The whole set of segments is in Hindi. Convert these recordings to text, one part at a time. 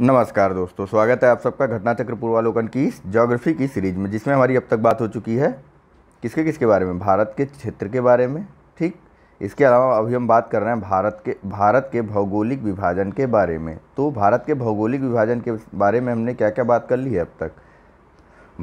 नमस्कार दोस्तों स्वागत है आप सबका घटना चक्र पूर्वालोकन की जोग्राफी की सीरीज में जिसमें हमारी अब तक बात हो चुकी है किसके किसके बारे में भारत के क्षेत्र के बारे में ठीक इसके अलावा अभी हम बात कर रहे हैं भारत के भारत के भौगोलिक विभाजन के बारे में तो भारत के भौगोलिक विभाजन के बारे में हमने क्या क्या बात कर ली है अब तक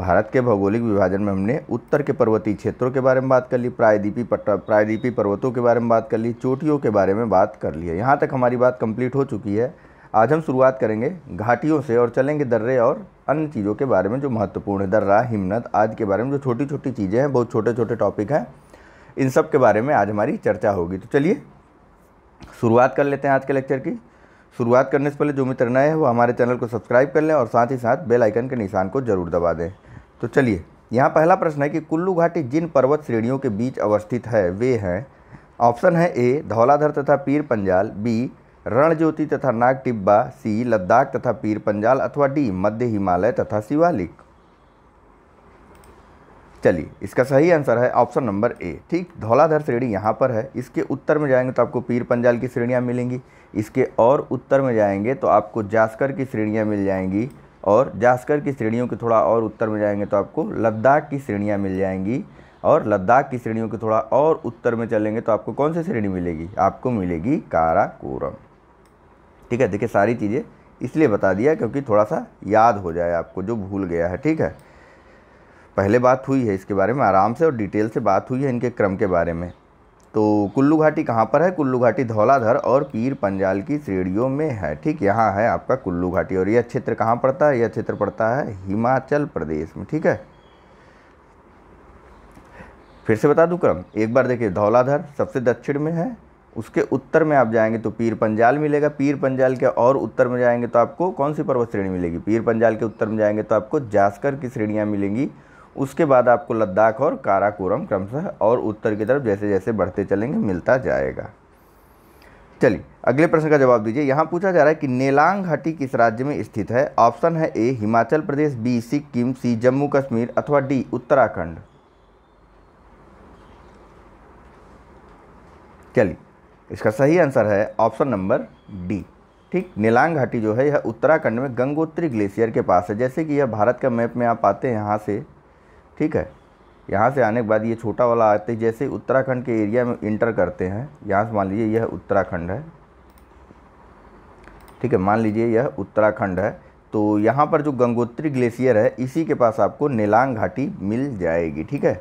भारत के भौगोलिक विभाजन में हमने उत्तर के पर्वतीय क्षेत्रों के बारे में बात कर ली प्रायद्वीपी पट्टा प्रायद्वीपी पर्वतों के बारे में बात कर ली चोटियों के बारे में बात कर ली है यहाँ तक हमारी बात कंप्लीट हो चुकी है आज हम शुरुआत करेंगे घाटियों से और चलेंगे दर्रे और अन्य चीज़ों के बारे में जो महत्वपूर्ण है दर्रा हिमनद आदि के बारे में जो छोटी छोटी चीज़ें हैं बहुत छोटे छोटे टॉपिक हैं इन सब के बारे में आज हमारी चर्चा होगी तो चलिए शुरुआत कर लेते हैं आज के लेक्चर की शुरुआत करने से पहले जो मित्र नए हैं वो हमारे चैनल को सब्सक्राइब कर लें और साथ ही साथ बेल आइकन के निशान को जरूर दबा दें तो चलिए यहाँ पहला प्रश्न है कि कुल्लू घाटी जिन पर्वत श्रेणियों के बीच अवस्थित है वे हैं ऑप्शन है ए धौलाधर तथा पीर पंजाल बी रणज्योति तथा नाग टिब्बा सी लद्दाख तथा पीर पंजाल अथवा डी मध्य हिमालय तथा शिवालिक चलिए इसका सही आंसर है ऑप्शन नंबर ए ठीक धौलाधर श्रेणी यहाँ पर है इसके उत्तर में जाएंगे तो आपको पीर पंजाल की श्रेणियाँ मिलेंगी इसके और उत्तर में जाएंगे तो आपको जास्कर की श्रेणियाँ मिल जाएंगी और जास्कर की श्रेणियों के थोड़ा और उत्तर में जाएंगे तो आपको लद्दाख की श्रेणियाँ मिल जाएंगी और लद्दाख की श्रेणियों के थोड़ा और उत्तर में चलेंगे तो आपको कौन सी श्रेणी मिलेगी आपको मिलेगी काराकोरम ठीक है देखिए सारी चीज़ें इसलिए बता दिया क्योंकि थोड़ा सा याद हो जाए आपको जो भूल गया है ठीक है पहले बात हुई है इसके बारे में आराम से और डिटेल से बात हुई है इनके क्रम के बारे में तो कुल्लू घाटी कहाँ पर है कुल्लू घाटी धौलाधर और पीर पंजाल की श्रेणियों में है ठीक यहाँ है आपका कुल्लू घाटी और यह क्षेत्र कहाँ पड़ता है यह क्षेत्र पड़ता है हिमाचल प्रदेश में ठीक है फिर से बता दूँ क्रम एक बार देखिए धौलाधर सबसे दक्षिण में है उसके उत्तर में आप जाएंगे तो पीर पंजाल मिलेगा पीर पंजाल के और उत्तर में जाएंगे तो आपको कौन सी पर्वत श्रेणी मिलेगी पीर पंजाल के उत्तर में जाएंगे तो आपको जास्कर की श्रेणियाँ मिलेंगी उसके बाद आपको लद्दाख और काराकोरम क्रमशः और उत्तर की तरफ जैसे जैसे बढ़ते चलेंगे मिलता जाएगा चलिए अगले प्रश्न का जवाब दीजिए यहाँ पूछा जा रहा है कि नेलांग घाटी किस राज्य में स्थित है ऑप्शन है A Himachal Pradesh B Sikkim C Jammu Kashmir अथवा डी उत्तराखंड चलिए इसका सही आंसर है ऑप्शन नंबर डी ठीक नीलांग घाटी जो है यह उत्तराखंड में गंगोत्री ग्लेशियर के पास है जैसे कि यह भारत का मैप में आप आते हैं यहाँ से ठीक है यहाँ से आने के बाद ये छोटा वाला आते हैं जैसे उत्तराखंड के एरिया में इंटर करते हैं यहाँ से मान लीजिए यह उत्तराखंड है ठीक है मान लीजिए यह उत्तराखंड है तो यहाँ पर जो गंगोत्री ग्लेशियर है इसी के पास आपको नीलांग घाटी मिल जाएगी ठीक है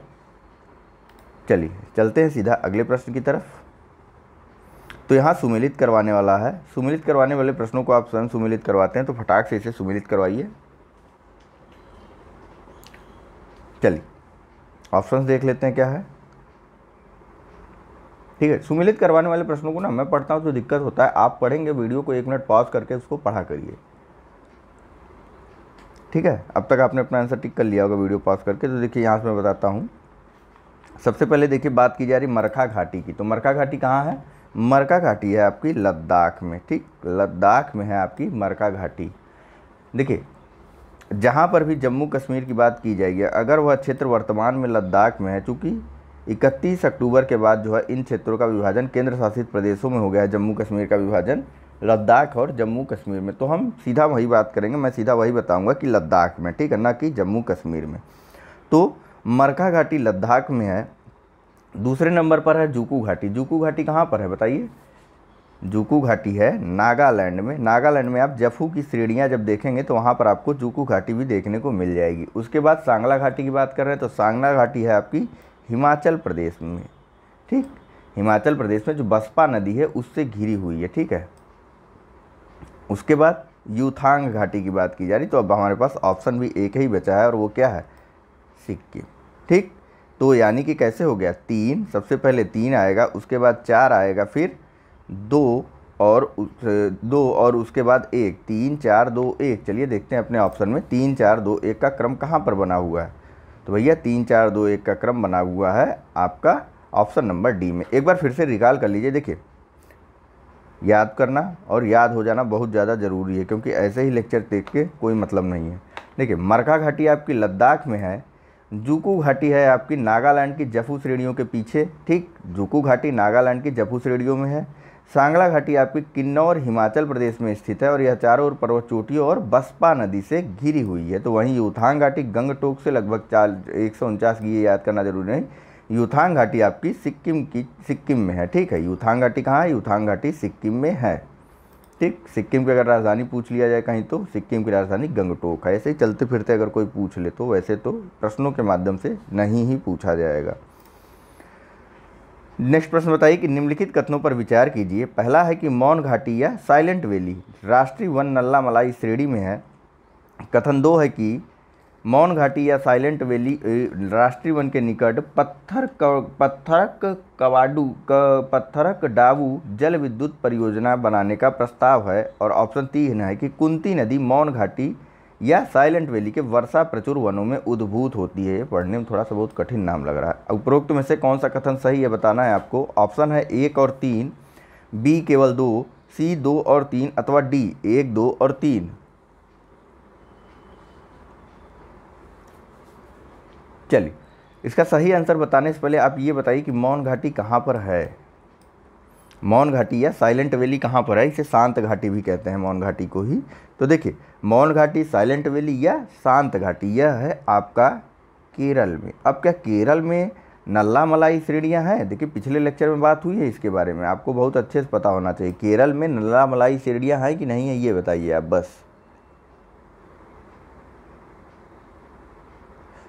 चलिए चलते हैं सीधा अगले प्रश्न की तरफ तो यहाँ सुमिलित करवाने वाला है सुमिलित करवाने वाले प्रश्नों को आप स्वयं सुमिलित करवाते हैं तो फटाक से इसे सुमिलित करवाइए चलिए ऑप्शंस देख लेते हैं क्या है ठीक है सुमिलित करवाने वाले प्रश्नों को ना मैं पढ़ता हूँ तो दिक्कत होता है आप पढ़ेंगे वीडियो को एक मिनट पॉज करके उसको पढ़ा करिए ठीक है अब तक आपने अपना आंसर टिक कर लिया होगा वीडियो पॉज करके तो देखिए यहाँ से मैं बताता हूँ सबसे पहले देखिए बात की जा रही मरखा घाटी की तो मरखा घाटी कहाँ है मरका घाटी है आपकी लद्दाख में ठीक लद्दाख में है आपकी मरका घाटी देखिए जहाँ पर भी जम्मू कश्मीर की बात की जाएगी अगर वह क्षेत्र वर्तमान में लद्दाख में है चूँकि इकतीस अक्टूबर के बाद जो है इन क्षेत्रों का विभाजन केंद्र शासित प्रदेशों में हो गया है जम्मू कश्मीर का विभाजन लद्दाख और जम्मू कश्मीर में तो हम सीधा वही बात करेंगे मैं सीधा वही बताऊंगा कि लद्दाख में ठीक है ना कि जम्मू कश्मीर में तो मरका घाटी लद्दाख में है दूसरे नंबर पर है जूकू घाटी जूकू घाटी कहाँ पर है बताइए जूकू घाटी है नागालैंड में नागालैंड में आप जफू की श्रेणियाँ जब देखेंगे तो वहाँ पर आपको जूकू घाटी भी देखने को मिल जाएगी उसके बाद सांगला घाटी की बात कर रहे हैं तो सांगला घाटी है आपकी हिमाचल प्रदेश में ठीक हिमाचल प्रदेश में जो बसपा नदी है उससे घिरी हुई है ठीक है उसके बाद यूथांग घाटी की बात की जा रही तो अब हमारे पास ऑप्शन भी एक ही बचा है और वो क्या है सिक्किम ठीक तो यानी कि कैसे हो गया तीन सबसे पहले तीन आएगा उसके बाद चार आएगा फिर दो और दो और उसके बाद एक तीन चार दो एक चलिए देखते हैं अपने ऑप्शन में तीन चार दो एक का क्रम कहाँ पर बना हुआ है तो भैया तीन चार दो एक का क्रम बना हुआ है आपका ऑप्शन नंबर डी में एक बार फिर से रिकॉल कर लीजिए देखिए याद करना और याद हो जाना बहुत ज़्यादा ज़रूरी है क्योंकि ऐसे ही लेक्चर देख के कोई मतलब नहीं है देखिए मरका घाटी आपकी लद्दाख में है जुकू घाटी है आपकी नागालैंड की जफू श्रेणियों के पीछे ठीक जुकू घाटी नागालैंड की जफू श्रेणियों में है सांगला घाटी आपकी किन्नौर हिमाचल प्रदेश में स्थित है और यह चारों ओर पर्वत चोटियों और बसपा नदी से घिरी हुई है तो वहीं यूथांग घाटी गंगटोक से लगभग चार एक सौ उनचास ये याद करना जरूरी नहीं यूथांग घाटी आपकी सिक्किम की सिक्किम में है ठीक है यूथांग घाटी कहाँ है यूथांग घाटी सिक्किम में है ठीक सिक्किम की अगर राजधानी पूछ लिया जाए कहीं तो सिक्किम की राजधानी गंगटोक है ऐसे ही चलते फिरते अगर कोई पूछ ले तो वैसे तो प्रश्नों के माध्यम से नहीं ही पूछा जाएगा नेक्स्ट प्रश्न बताइए कि निम्नलिखित कथनों पर विचार कीजिए पहला है कि मौन घाटी या साइलेंट वैली राष्ट्रीय वन नल्ला मलाई श्रेणी में है कथन दो है कि मौन घाटी या साइलेंट वैली राष्ट्रीय वन के निकट पत्थर क, पत्थरक कवाडू क, पत्थरक डाबू जल विद्युत परियोजना बनाने का प्रस्ताव है और ऑप्शन तीन है कि कुंती नदी मौन घाटी या साइलेंट वैली के वर्षा प्रचुर वनों में उद्भूत होती है पढ़ने में थोड़ा सा बहुत कठिन नाम लग रहा है उपरोक्त में से कौन सा कथन सही है बताना है आपको ऑप्शन है एक और तीन बी केवल दो सी दो और तीन अथवा डी एक दो और तीन चलिए इसका सही आंसर बताने से पहले आप ये बताइए कि मौन घाटी कहाँ पर है मौन घाटी या साइलेंट वैली कहाँ पर है इसे शांत घाटी भी कहते हैं मौन घाटी को ही तो देखिए मौन घाटी साइलेंट वैली या शांत घाटी यह है आपका केरल में अब क्या केरल में नल्ला मलाई श्रेणियाँ हैं देखिए पिछले लेक्चर में बात हुई है इसके बारे में आपको बहुत अच्छे से पता होना चाहिए केरल में नल्ला मलाई श्रेणियाँ हैं कि नहीं है ये बताइए आप बस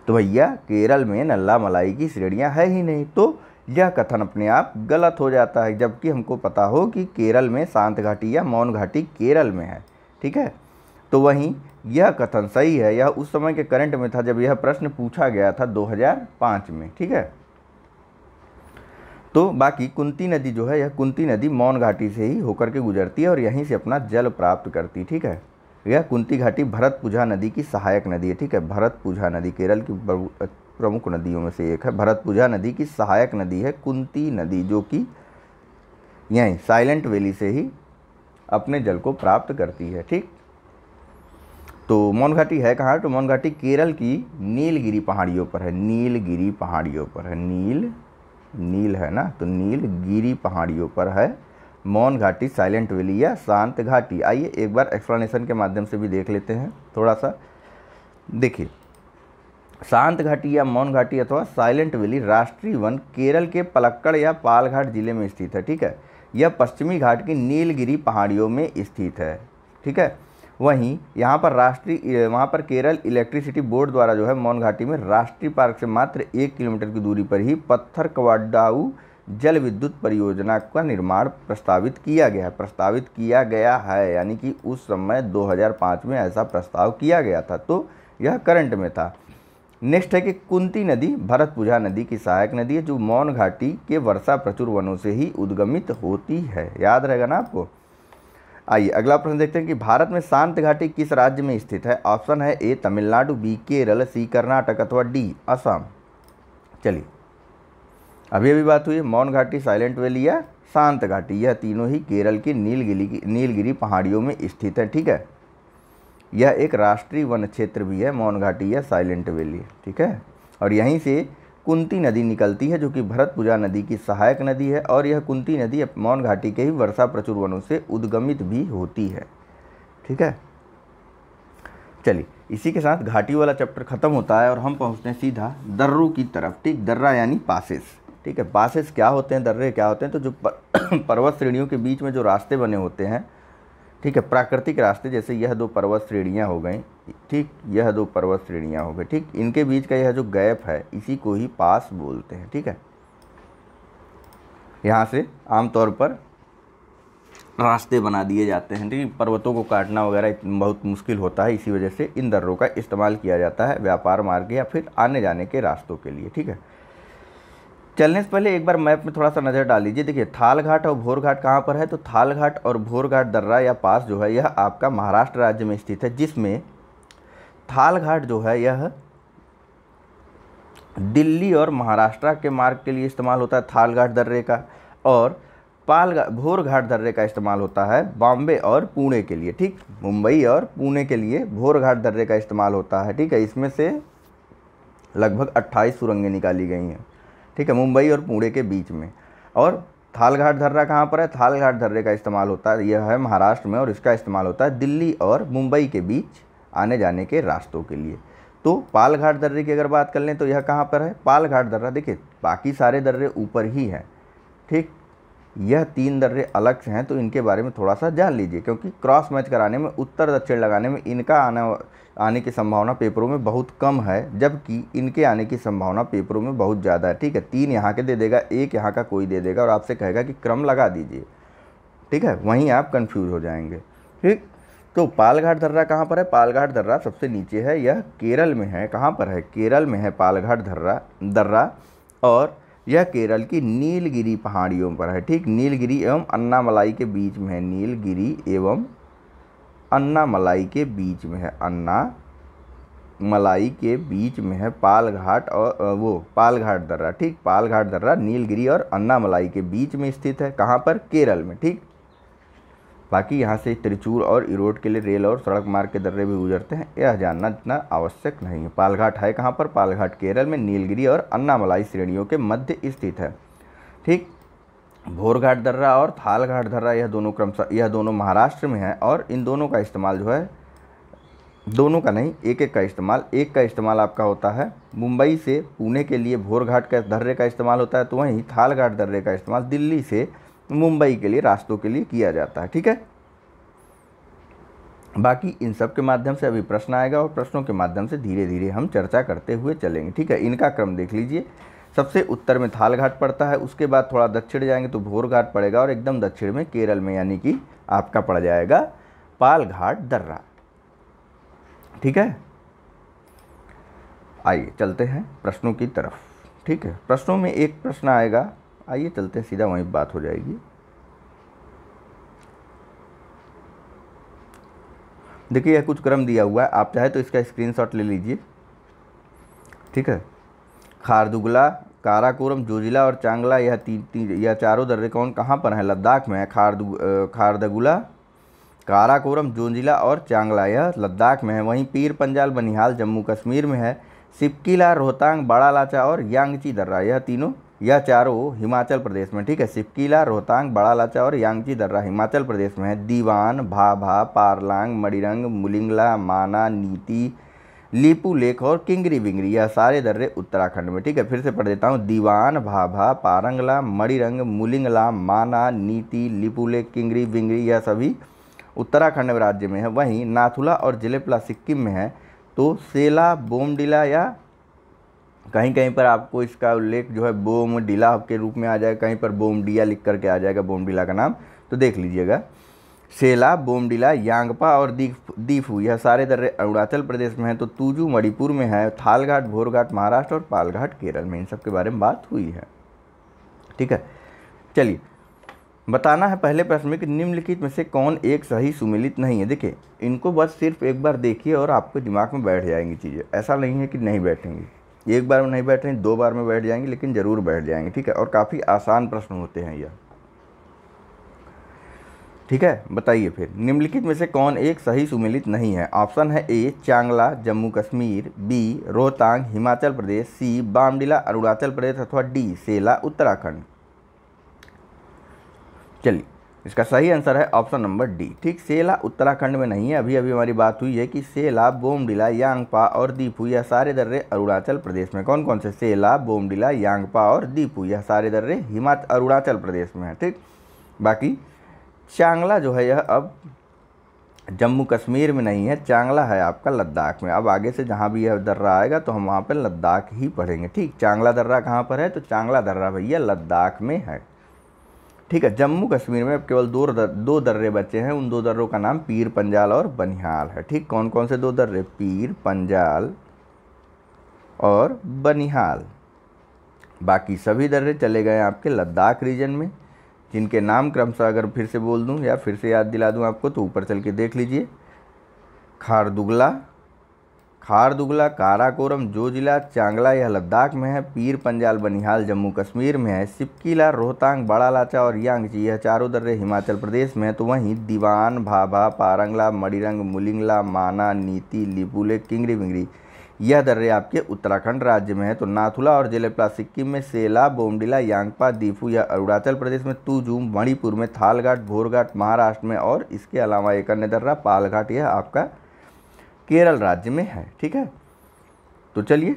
तो भैया केरल में नल्ला मलाई की श्रेणियाँ है ही नहीं तो यह कथन अपने आप गलत हो जाता है जबकि हमको पता हो कि केरल में शांत घाटी या मौन घाटी केरल में है ठीक है तो वहीं यह कथन सही है यह उस समय के करंट में था जब यह प्रश्न पूछा गया था 2005 में ठीक है तो बाकी कुंती नदी जो है यह कुंती नदी मौन घाटी से ही होकर के गुजरती है और यहीं से अपना जल प्राप्त करती ठीक है यह कुंती घाटी भरत पूजा नदी की सहायक नदी है ठीक है भरत पूजा नदी केरल की प्रमुख नदियों में से एक है भरत पूजा नदी की सहायक नदी है कुंती नदी जो कि यहीं साइलेंट वैली से ही अपने जल को प्राप्त करती है ठीक तो मौन घाटी है कहाँ तो मौन घाटी केरल की नीलगिरी पहाड़ियों पर है नीलगिरी पहाड़ियों पर है नील नील है ना तो नीलगिरी पहाड़ियों पर है मौन घाटी साइलेंट वैली या शांत घाटी आइए एक बार एक्सप्लेनेशन के माध्यम से भी देख लेते हैं थोड़ा सा देखिए शांत घाटी या मौन घाटी अथवा साइलेंट वैली राष्ट्रीय वन केरल के पलक्कड़ या पालघाट जिले में स्थित है ठीक है यह पश्चिमी घाट की नीलगिरी पहाड़ियों में स्थित है ठीक है वहीं यहाँ पर राष्ट्रीय वहाँ पर केरल इलेक्ट्रिसिटी बोर्ड द्वारा जो है मौन घाटी में राष्ट्रीय पार्क से मात्र एक किलोमीटर की दूरी पर ही पत्थर कवाडाऊ जल विद्युत परियोजना का निर्माण प्रस्तावित किया गया प्रस्तावित किया गया है यानी कि उस समय 2005 में ऐसा प्रस्ताव किया गया था तो यह करंट में था नेक्स्ट है कि कुंती नदी भरतपुझा नदी की सहायक नदी है जो मौन घाटी के वर्षा प्रचुर वनों से ही उद्गमित होती है याद रहेगा ना आपको आइए अगला प्रश्न देखते हैं कि भारत में शांत घाटी किस राज्य में स्थित है ऑप्शन है A Tamil Nadu B Kerala C Karnataka अथवा डी असम चलिए अभी अभी बात हुई मौन घाटी साइलेंट वैली या शांत घाटी यह तीनों ही केरल की नीलगिरी की नीलगिरी पहाड़ियों में स्थित है ठीक है यह एक राष्ट्रीय वन क्षेत्र भी है मौन घाटी या साइलेंट वैली ठीक है और यहीं से कुंती नदी निकलती है जो कि पूजा नदी की सहायक नदी है और यह कुंती नदी मौन घाटी के ही वर्षा प्रचुर वनों से उद्गमित भी होती है ठीक है चलिए इसी के साथ घाटी वाला चैप्टर ख़त्म होता है और हम पहुंचते हैं सीधा दर्रू की तरफ ठीक दर्रा यानी पासिस ठीक है बासेस क्या होते हैं दर्रे क्या होते हैं तो जो पर्वत श्रेणियों के बीच में जो रास्ते बने होते हैं ठीक है प्राकृतिक रास्ते जैसे यह दो पर्वत श्रेणियाँ हो गई ठीक यह दो पर्वत श्रेणियाँ हो गई ठीक इनके बीच का यह जो गैप है इसी को ही पास बोलते हैं ठीक है यहाँ से आमतौर पर रास्ते बना दिए जाते हैं ठीक पर्वतों को काटना वगैरह बहुत मुश्किल होता है इसी वजह से इन दर्रों का इस्तेमाल किया जाता है व्यापार मार्ग या फिर आने जाने के रास्तों के लिए ठीक है चलने से पहले एक बार मैप में थोड़ा सा नज़र डाल लीजिए देखिए थाल घाट और भोर घाट कहाँ पर है तो थाल घाट और भोर घाट दर्रा या पास जो है यह आपका महाराष्ट्र राज्य में स्थित है जिसमें थाल घाट जो है यह दिल्ली और महाराष्ट्र के मार्ग के लिए इस्तेमाल होता है थाल घाट दर्रे का और पाल भोर घाट दर्रे का इस्तेमाल होता है बॉम्बे और पुणे के लिए ठीक मुंबई और पुणे के लिए भोर घाट दर्रे का इस्तेमाल होता है ठीक है इसमें से लगभग अट्ठाईस सुरंगें निकाली गई हैं ठीक है मुंबई और पुणे के बीच में और थालघाट धर्रा कहाँ पर है थालघाट धर्रे का इस्तेमाल होता है यह है महाराष्ट्र में और इसका इस्तेमाल होता है दिल्ली और मुंबई के बीच आने जाने के रास्तों के लिए तो पालघाट दर्रे की अगर बात कर लें तो यह कहाँ पर है पालघाट दर्रा देखिए बाकी सारे दर्रे ऊपर ही हैं ठीक यह तीन दर्रे अलग से हैं तो इनके बारे में थोड़ा सा जान लीजिए क्योंकि क्रॉस मैच कराने में उत्तर दक्षिण लगाने में इनका आना आने की संभावना पेपरों में बहुत कम है जबकि इनके आने की संभावना पेपरों में बहुत ज़्यादा है ठीक है तीन यहाँ के दे देगा एक यहाँ का कोई दे देगा और आपसे कहेगा कि क्रम लगा दीजिए ठीक है वहीं आप कन्फ्यूज़ हो जाएंगे ठीक तो पालघाट दर्रा कहाँ पर है पालघाट दर्रा सबसे नीचे है यह केरल में है कहाँ पर है केरल में है पालघाट दर्रा दर्रा और यह केरल की नीलगिरी पहाड़ियों पर है ठीक नीलगिरी एवं अन्नामलाई के बीच में है नीलगिरी एवं अन्नामलाई के बीच में है अन्ना मलाई के बीच में है पालघाट और वो पालघाट दर्रा ठीक पालघाट दर्रा नीलगिरी और अन्नामलाई के बीच में स्थित है कहाँ पर केरल में ठीक बाकी यहाँ से त्रिचूर और इरोड के लिए रेल और सड़क मार्ग के दर्रे भी गुजरते हैं यह जानना इतना आवश्यक नहीं है पालघाट है कहाँ पर पालघाट केरल में नीलगिरी और अन्नामलाई श्रेणियों के मध्य स्थित है ठीक भोरघाट दर्रा और थालघाट दर्रा यह दोनों क्रम यह दोनों महाराष्ट्र में है और इन दोनों का इस्तेमाल जो है दोनों का नहीं एक एक का इस्तेमाल एक का इस्तेमाल आपका होता है मुंबई से पुणे के लिए भोरघाट का दर्रे का इस्तेमाल होता है तो वहीं थालघाट दर्रे का इस्तेमाल दिल्ली से मुंबई के लिए रास्तों के लिए किया जाता है ठीक है बाकी इन सब के माध्यम से अभी प्रश्न आएगा और प्रश्नों के माध्यम से धीरे धीरे हम चर्चा करते हुए चलेंगे ठीक है इनका क्रम देख लीजिए सबसे उत्तर में थाल घाट पड़ता है उसके बाद थोड़ा दक्षिण जाएंगे तो भोर घाट पड़ेगा और एकदम दक्षिण में केरल में यानी कि आपका पड़ जाएगा पाल घाट दर्रा ठीक है आइए चलते हैं प्रश्नों की तरफ ठीक है प्रश्नों में एक प्रश्न आएगा आइए चलते हैं सीधा वहीं बात हो जाएगी देखिए यह कुछ क्रम दिया हुआ है आप चाहे तो इसका स्क्रीनशॉट ले लीजिए ठीक है खारदुगला काराकोरम जोजिला और चांगला यह तीन ती, यह चारों दर्रे कौन कहाँ पर हैं लद्दाख में है खारदु खारदगुला काराकोरम जोजिला और चांगला यह लद्दाख में है वहीं पीर पंजाल बनिहाल जम्मू कश्मीर में है सिपकीला रोहतांग बड़ा लाचा और यांगची दर्रा यह तीनों यह चारों हिमाचल प्रदेश में ठीक है सिपकीला रोहतांग बड़ा लाचा और यांगची दर्रा हिमाचल प्रदेश में है दीवान भाभा पारलांग मणिरंग मुलिंगला माना नीति लीपू लेख और किंगरी विंगरी यह सारे दर्रे उत्तराखंड में ठीक है फिर से पढ़ देता हूँ दीवान भाभा पारंगला मणिरंग मुलिंगला माना नीति लिपू लेख किंगरी विंगरी यह सभी उत्तराखंड राज्य में है वहीं नाथुला और जिलेपला सिक्किम में है तो सेला बोमडिला या कहीं कहीं पर आपको इसका उल्लेख जो है बोम डीला के रूप में आ जाएगा कहीं पर बोम डिया लिख करके आ जाएगा बोम डीला का नाम तो देख लीजिएगा सेला बोमडिला यांगपा और दीफ दीफू यह सारे दर्रे अरुणाचल प्रदेश में हैं तो तुजू मणिपुर में है थालघाट भोरघाट महाराष्ट्र और पालघाट केरल में इन सब के बारे में बात हुई है ठीक है चलिए बताना है पहले प्रश्न में कि निम्नलिखित में से कौन एक सही सुमिलित नहीं है देखिए इनको बस सिर्फ एक बार देखिए और आपके दिमाग में बैठ जाएंगी चीज़ें ऐसा नहीं है कि नहीं बैठेंगी एक बार में नहीं बैठ रही दो बार में बैठ जाएंगी लेकिन ज़रूर बैठ जाएंगे ठीक है और काफ़ी आसान प्रश्न होते हैं यह ठीक है बताइए फिर निम्नलिखित में से कौन एक सही सुमिलित नहीं है ऑप्शन है A Changla Jammu Kashmir B Rohtang Himachal Pradesh C Bomdila Arunachal Pradesh अथवा डी सेला उत्तराखंड चलिए इसका सही आंसर है ऑप्शन नंबर डी ठीक सेला उत्तराखंड में नहीं है अभी अभी हमारी बात हुई है कि सेला बोमडिला यांगपा और दीपू यह सारे दर्रे अरुणाचल प्रदेश में कौन कौन से सेला बोमडिला यांगपा और दीपू यह सारे दर्रे हिमाचल अरुणाचल प्रदेश में है ठीक बाकी चांगला जो है यह अब जम्मू कश्मीर में नहीं है चांगला है आपका लद्दाख में अब आगे से जहाँ भी यह दर्रा आएगा तो हम वहाँ पर लद्दाख ही पढ़ेंगे ठीक चांगला दर्रा कहाँ पर है तो चांगला दर्रा भैया लद्दाख में है ठीक है जम्मू कश्मीर में अब केवल दो दर, दो दर्रे बचे हैं उन दो दर्रों का नाम पीर पंजाल और बनिहाल है ठीक कौन कौन से दो दर्रे पीर पंजाल और बनिहाल बाकी सभी दर्रे चले गए आपके लद्दाख रीजन में जिनके नाम क्रमशः अगर फिर से बोल दूं या फिर से याद दिला दूं आपको तो ऊपर चल के देख लीजिए खारदुगला खारदुगला काराकोरम जोजिला चांगला यह लद्दाख में है पीर पंजाल बनिहाल जम्मू कश्मीर में है सिपकीला रोहतांग बड़ा लाचा और यांगची यह चारों दर्रे हिमाचल प्रदेश में है तो वहीं दीवान भाभा पारंगला मडिरंग मुलिंगला माना नीति लिपुले किंगरी विंगरी यह दर्रे आपके उत्तराखंड राज्य में है तो नाथुला और जिले प्ला सिक्किम में सेला बोमडिला यांगपा दीफू या अरुणाचल प्रदेश में तुजू मणिपुर में थालघाट भोरघाट महाराष्ट्र में और इसके अलावा एक अन्य दर्रा पालघाट यह आपका केरल राज्य में है ठीक है तो चलिए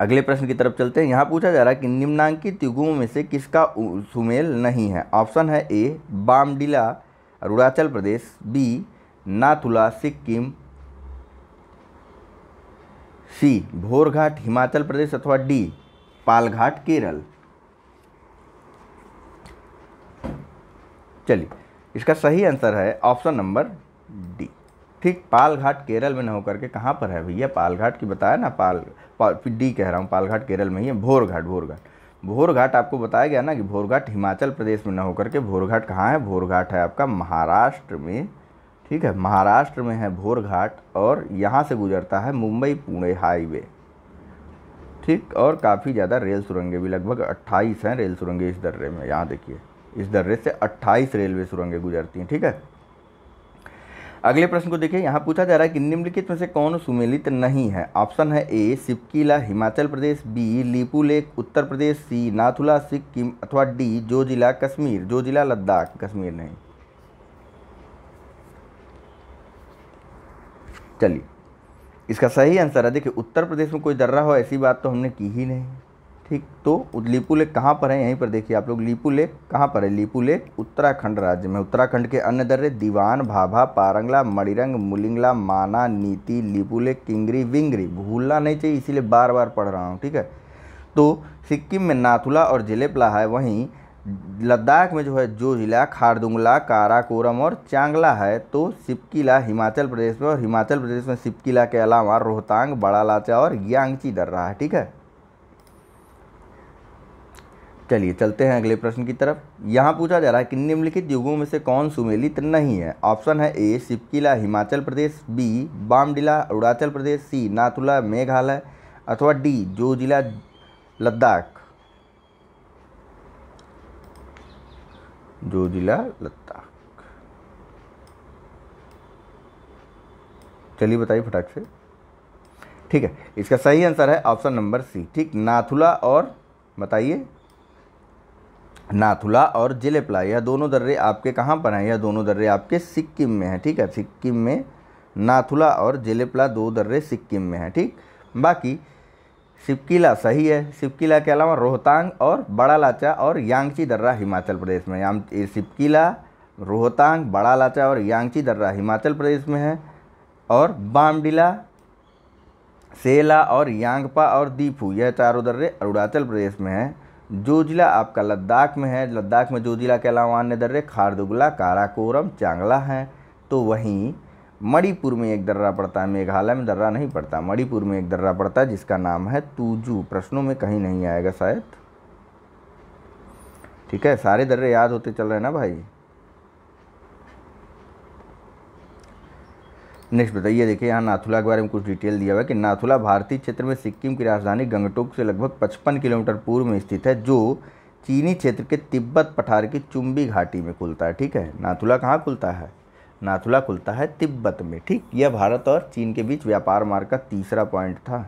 अगले प्रश्न की तरफ चलते हैं यहाँ पूछा जा रहा है कि निम्नांकित युगों में से किसका सुमेल नहीं है ऑप्शन है A Bomdila Arunachal Pradesh B Nathula Sikkim C Bhorghat Himachal Pradesh अथवा डी पालघाट केरल चलिए इसका सही आंसर है ऑप्शन नंबर डी ठीक पालघाट केरल में न होकर के कहाँ पर है भैया पालघाट की बताया ना पाल पा, डी कह रहा हूँ पालघाट केरल में ही है भोरघाट भोरघाट भोरघाट आपको बताया गया ना कि भोरघाट हिमाचल प्रदेश में न होकर के भोरघाट कहाँ है भोरघाट है आपका महाराष्ट्र में ठीक है महाराष्ट्र में है भोरघाट और यहाँ से गुजरता है मुंबई पुणे हाईवे ठीक और काफ़ी ज़्यादा रेल सुरंगें भी लगभग 28 हैं रेल सुरंगें इस दर्रे में यहाँ देखिए इस दर्रे से 28 रेलवे सुरंगें गुजरती हैं ठीक है अगले प्रश्न को देखिए यहाँ पूछा जा रहा है कि निम्नलिखित में से कौन सुमेलित नहीं है ऑप्शन है A Shipkila Himachal Pradesh B Lipulekh Uttar Pradesh C Nathula Sikkim अथवा डी जो जिला कश्मीर जो जिला लद्दाख कश्मीर नहीं चलिए इसका सही आंसर है देखिए उत्तर प्रदेश में कोई दर्रा हो ऐसी बात तो हमने की ही नहीं ठीक तो लिपू लेक कहाँ पर है यहीं पर देखिए आप लोग लीपू लेक कहाँ पर है लिपू लेक उत्तराखंड राज्य में उत्तराखंड के अन्य दर्रे दीवान भाभा पारंगला मणिरंग मुलिंगला माना नीति लिपू लेक किंगरी विंगरी भूलना नहीं चाहिए इसीलिए बार बार पढ़ रहा हूँ ठीक है तो सिक्किम में नाथुला और जिलेपला है वहीं लद्दाख में जो है जो जिला खारदुंगला काराकोरम और चांगला है तो सिपकिला हिमाचल प्रदेश में और हिमाचल प्रदेश में सिपकिला के अलावा रोहतांग बड़ा लाचा और यांगची दर्रा है ठीक है चलिए चलते हैं अगले प्रश्न की तरफ यहाँ पूछा जा रहा है कि निम्नलिखित युगों में से कौन सुमेलित नहीं है ऑप्शन है A Shipkila Himachal Pradesh B Bomdila Arunachal Pradesh C Nathula Meghalaya अथवा डी जो जिला लद्दाख जो जिला लद्दाख चलिए बताइए फटाक से ठीक है इसका सही आंसर है ऑप्शन नंबर सी ठीक नाथुला और बताइए नाथुला और जिलेपला यह दोनों दर्रे आपके कहाँ पर हैं यह दोनों दर्रे आपके सिक्किम में हैं ठीक है सिक्किम में नाथुला और जिलेपला दो दर्रे सिक्किम में हैं ठीक बाकी सिपकीला सही है सिपकीला के अलावा रोहतांग और बड़ा लाचा और यांगची दर्रा हिमाचल प्रदेश में सिपकीला रोहतांग बड़ा लाचा और यांगची दर्रा हिमाचल प्रदेश में है और बामडिला सेला और यांगपा और दीपू यह चारों दर्रे अरुणाचल प्रदेश में हैं जो ज़िला आपका लद्दाख में है लद्दाख में जो ज़िला के अलावा अन्य दर्रे खारदुगला काराकोरम चांगला है तो वहीं मणिपुर में एक दर्रा पड़ता है मेघालय में दर्रा नहीं पड़ता मणिपुर में एक दर्रा पड़ता है जिसका नाम है तूजू प्रश्नों में कहीं नहीं आएगा शायद ठीक है सारे दर्रे याद होते चल रहे हैं ना भाई नेक्स्ट बताइए देखिए यहाँ नाथुला के बारे में कुछ डिटेल दिया हुआ है कि नाथुला भारतीय क्षेत्र में सिक्किम की राजधानी गंगटोक से लगभग 55 किलोमीटर पूर्व में स्थित है जो चीनी क्षेत्र के तिब्बत पठार की चुंबी घाटी में खुलता है ठीक है नाथुला कहाँ खुलता है नाथुला खुलता है तिब्बत में ठीक यह भारत और चीन के बीच व्यापार मार्ग का तीसरा पॉइंट था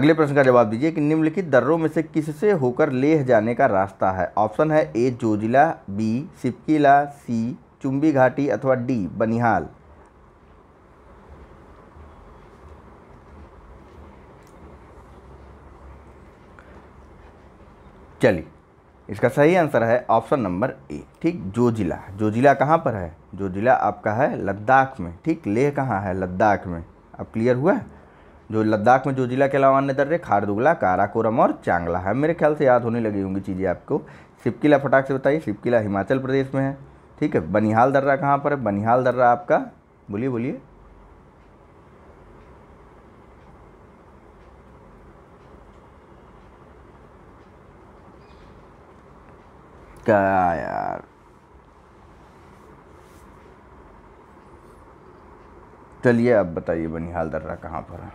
अगले प्रश्न का जवाब दीजिए कि निम्नलिखित दर्रों में से किससे होकर लेह जाने का रास्ता है ऑप्शन है A Zojila B Shipkila C Chumbi घाटी अथवा डी बनिहाल चलिए इसका सही आंसर है ऑप्शन नंबर ए ठीक जो जिला कहाँ पर है जो जिला आपका है लद्दाख में ठीक लेह कहाँ है लद्दाख में अब क्लियर हुआ है जो लद्दाख में जो जिला के अलावा अन्य दर्रे खारदुगला काराकोरम और चांगला है मेरे ख्याल से याद होने लगी होंगी चीज़ें आपको सिपकिला फटाक से बताइए सिपकिला हिमाचल प्रदेश में है ठीक है बनिहाल दर्रा कहाँ पर है बनिहाल दर्रा आपका बोलिए बोलिए यार चलिए आप बताइए बनिहाल दर्रा कहाँ पर है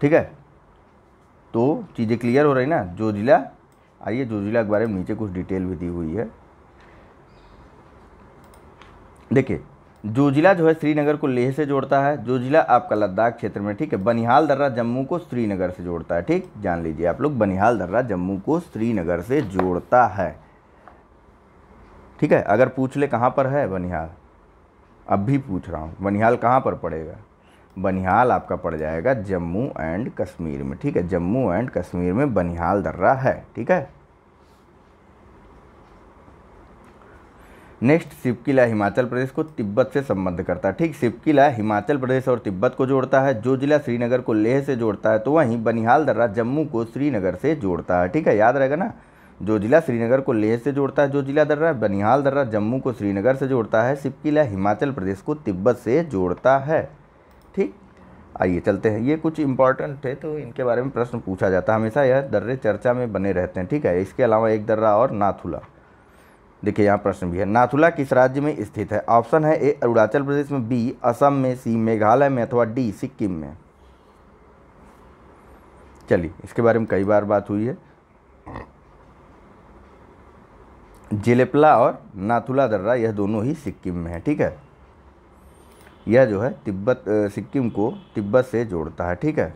ठीक है तो चीज़ें क्लियर हो रही ना जो ज़िला आइए जोजिला के बारे में नीचे कुछ डिटेल भी दी हुई है देखिए जोजिला जो है श्रीनगर को लेह से जोड़ता है जोजिला आपका लद्दाख क्षेत्र में ठीक है बनिहाल दर्रा जम्मू को श्रीनगर से जोड़ता है ठीक जान लीजिए आप लोग बनिहाल दर्रा जम्मू को श्रीनगर से जोड़ता है ठीक है अगर पूछ ले कहाँ पर है बनिहाल अब भी पूछ रहा हूँ बनिहाल कहाँ पर पड़ेगा बनिहाल आपका पड़ जाएगा जम्मू एंड कश्मीर में ठीक है जम्मू एंड कश्मीर में बनिहाल दर्रा है ठीक है नेक्स्ट किला हिमाचल प्रदेश को तिब्बत से संबद्ध करता है ठीक किला हिमाचल प्रदेश और तिब्बत को जोड़ता है जो जिला श्रीनगर को लेह से जोड़ता है तो वहीं बनिहाल दर्रा जम्मू को श्रीनगर से जोड़ता है ठीक है याद रहेगा ना जो जिला श्रीनगर को लेह से जोड़ता है जो जिला दर्रा बनिहाल दर्रा जम्मू को श्रीनगर से जोड़ता है किला हिमाचल प्रदेश को तिब्बत से जोड़ता है ठीक आइए चलते हैं ये कुछ इंपॉर्टेंट थे तो इनके बारे में प्रश्न पूछा जाता है हमेशा यह दर्रे चर्चा में बने रहते हैं ठीक है इसके अलावा एक दर्रा और नाथुला देखिए यहाँ प्रश्न भी है नाथुला किस राज्य में स्थित है ऑप्शन है ए अरुणाचल प्रदेश में बी असम में सी मेघालय में अथवा डी सिक्किम में चलिए इसके बारे में कई बार बात हुई है जिलेपला और नाथुला दर्रा यह दोनों ही सिक्किम में है ठीक है यह जो है तिब्बत सिक्किम को तिब्बत से जोड़ता है ठीक है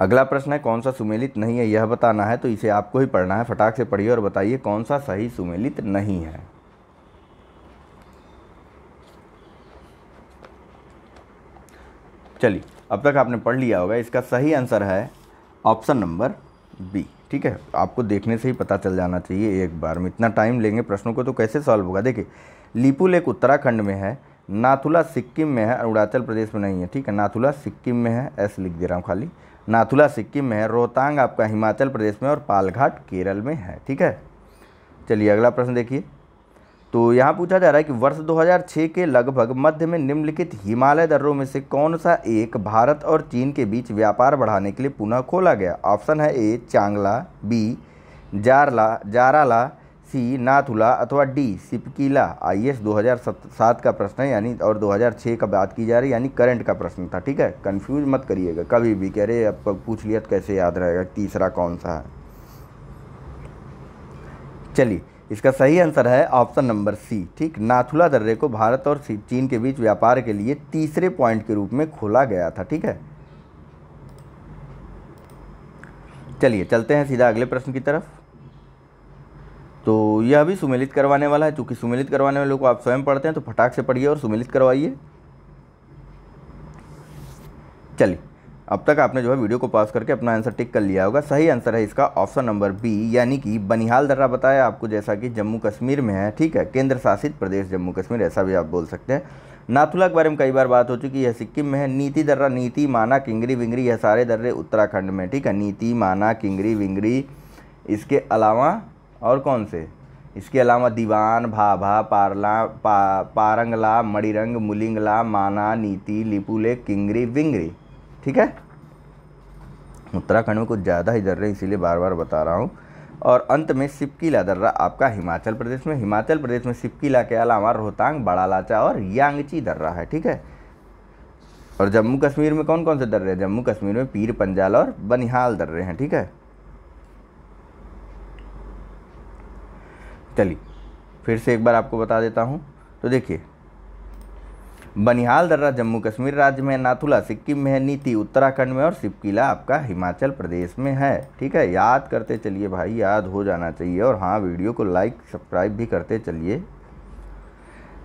अगला प्रश्न है कौन सा सुमेलित नहीं है यह बताना है तो इसे आपको ही पढ़ना है फटाक से पढ़िए और बताइए कौन सा सही सुमेलित नहीं है चलिए अब तक आपने पढ़ लिया होगा इसका सही आंसर है ऑप्शन नंबर बी ठीक है आपको देखने से ही पता चल जाना चाहिए एक बार में इतना टाइम लेंगे प्रश्नों को तो कैसे सॉल्व होगा देखिए लिपुल एक उत्तराखंड में है नाथुला सिक्किम में है अरुणाचल प्रदेश में नहीं है ठीक है नाथुला सिक्किम में है ऐसे लिख दे रहा हूँ खाली नाथुला सिक्किम में है रोहतांग आपका हिमाचल प्रदेश में और पालघाट केरल में है ठीक है चलिए अगला प्रश्न देखिए तो यहाँ पूछा जा रहा है कि वर्ष 2006 के लगभग मध्य में निम्नलिखित हिमालय दर्रों में से कौन सा एक भारत और चीन के बीच व्यापार बढ़ाने के लिए पुनः खोला गया ऑप्शन है ए चांगला बी जारला जाराला सी नाथुला अथवा डी सिपकीला आई एस दो का प्रश्न है यानी और 2006 का बात की जा रही है यानी करंट का प्रश्न था ठीक है कंफ्यूज मत करिएगा कभी भी कह रहे अब पूछ लिया तो कैसे याद रहेगा तीसरा कौन सा है चलिए इसका सही आंसर है ऑप्शन नंबर सी ठीक नाथुला दर्रे को भारत और चीन के बीच व्यापार के लिए तीसरे पॉइंट के रूप में खोला गया था ठीक है चलिए चलते हैं सीधा अगले प्रश्न की तरफ तो यह भी सुमेलित करवाने वाला है चूँकि सुमेलित करवाने वाले को आप स्वयं पढ़ते हैं तो फटाक से पढ़िए और सुमेलित करवाइए चलिए अब तक आपने जो है वीडियो को पास करके अपना आंसर टिक कर लिया होगा सही आंसर है इसका ऑप्शन नंबर बी यानी कि बनिहाल दर्रा बताया आपको जैसा कि जम्मू कश्मीर में है ठीक है केंद्र शासित प्रदेश जम्मू कश्मीर ऐसा भी आप बोल सकते हैं नाथुला के बारे में कई बार बात हो चुकी है सिक्किम में है नीति दर्रा नीति माना किंगरी विंगरी यह सारे दर्रे उत्तराखंड में ठीक है नीति माना किंगरी विंगरी इसके अलावा और कौन से इसके अलावा दीवान भाभा पारला पा, पारंगला मणिरंग मुलिंगला माना नीति लिपुले किंगरी विंगरी ठीक है उत्तराखंड में कुछ ज़्यादा ही दर्रे इसीलिए बार बार बता रहा हूँ और अंत में सिपकीला दर्रा आपका हिमाचल प्रदेश में हिमाचल प्रदेश में सिपकीला के अलावा रोहतांग बड़ा लाचा और यांगची दर्रा है ठीक है और जम्मू कश्मीर में कौन कौन से दर्रे हैं जम्मू कश्मीर में पीर पंजाल और बनिहाल दर्रे हैं ठीक है चलिए फिर से एक बार आपको बता देता हूँ तो देखिए बनिहाल दर्रा जम्मू कश्मीर राज्य में नाथुला सिक्किम में है नीति उत्तराखंड में और सिपकिला आपका हिमाचल प्रदेश में है ठीक है याद करते चलिए भाई याद हो जाना चाहिए और हाँ वीडियो को लाइक सब्सक्राइब भी करते चलिए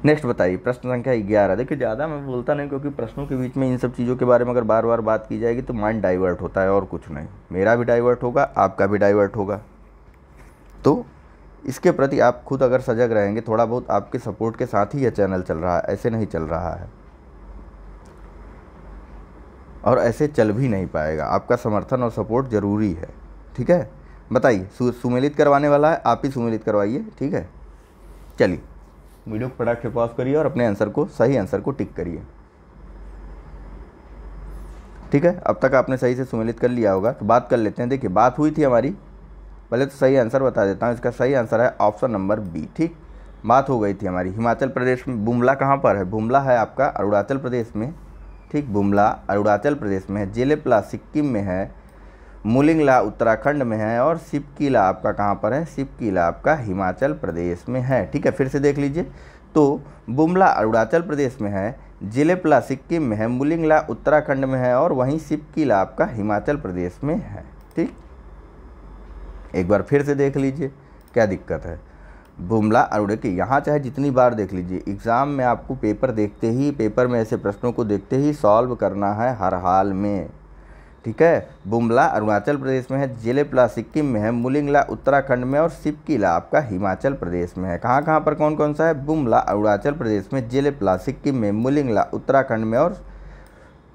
नेक्स्ट बताइए प्रश्न संख्या ग्यारह देखिए ज़्यादा मैं बोलता नहीं क्योंकि प्रश्नों के बीच में इन सब चीज़ों के बारे में अगर बार बार बात की जाएगी तो माइंड डाइवर्ट होता है और कुछ नहीं मेरा भी डाइवर्ट होगा आपका भी डाइवर्ट होगा तो इसके प्रति आप खुद अगर सजग रहेंगे थोड़ा बहुत आपके सपोर्ट के साथ ही यह चैनल चल रहा है ऐसे नहीं चल रहा है और ऐसे चल भी नहीं पाएगा आपका समर्थन और सपोर्ट ज़रूरी है ठीक है बताइए सुमेलित करवाने वाला है आप ही सुमेलित करवाइए ठीक है चलिए वीडियो को फटाक से पॉज करिए और अपने आंसर को सही आंसर को टिक करिए ठीक है अब तक आपने सही से सुमेलित कर लिया होगा तो बात कर लेते हैं देखिए बात हुई थी हमारी पहले तो सही आंसर बता देता हूँ इसका सही आंसर है ऑप्शन नंबर बी ठीक बात हो गई थी हमारी हिमाचल प्रदेश में बुमला कहाँ पर है बुमला है आपका अरुणाचल प्रदेश में ठीक बुमला अरुणाचल प्रदेश में है जेलेपला सिक्किम में है मुलिंगला उत्तराखंड में है और सिपकिला आपका कहाँ पर है सिपकिला आपका हिमाचल प्रदेश में है ठीक है फिर से देख लीजिए तो बुमला अरुणाचल प्रदेश में है जिलेपला सिक्किम में है मुलिंगला उत्तराखंड में है और वहीं सिपकिला आपका हिमाचल प्रदेश में है ठीक एक बार फिर से देख लीजिए क्या दिक्कत है बुमला अरुड़े के यहाँ चाहे जितनी बार देख लीजिए एग्ज़ाम में आपको पेपर देखते ही पेपर में ऐसे प्रश्नों को देखते ही सॉल्व करना है हर हाल में ठीक है बुमला अरुणाचल प्रदेश में है प्ला सिक्किम में है मुलिंगला उत्तराखंड में और सिपकीला आपका हिमाचल प्रदेश में है कहाँ कहाँ पर कौन कौन सा है बुमला अरुणाचल प्रदेश में प्ला सिक्किम में मुलिंगला उत्तराखंड में और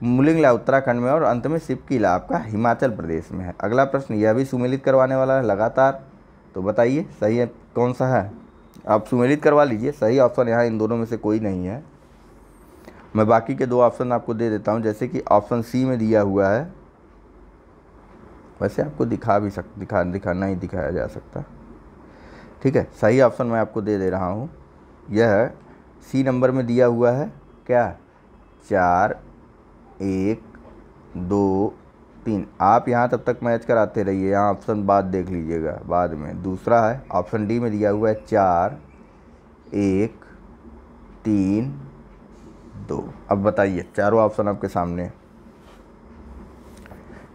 मुलिंगला उत्तराखंड में और अंत में शिव किला आपका हिमाचल प्रदेश में है अगला प्रश्न यह भी सुमेलित करवाने वाला है लगातार तो बताइए सही है कौन सा है आप सुमेलित करवा लीजिए सही ऑप्शन यहाँ इन दोनों में से कोई नहीं है मैं बाकी के दो ऑप्शन आपको दे देता हूँ जैसे कि ऑप्शन सी में दिया हुआ है वैसे आपको दिखा भी सक दिखा दिखाना ही दिखाया जा सकता ठीक है सही ऑप्शन मैं आपको दे दे रहा हूँ यह सी नंबर में दिया हुआ है क्या चार एक दो तीन आप यहाँ तब तक मैच कराते रहिए यहाँ ऑप्शन बाद देख लीजिएगा बाद में दूसरा है ऑप्शन डी में दिया हुआ है चार एक तीन दो अब बताइए चारों ऑप्शन आपके सामने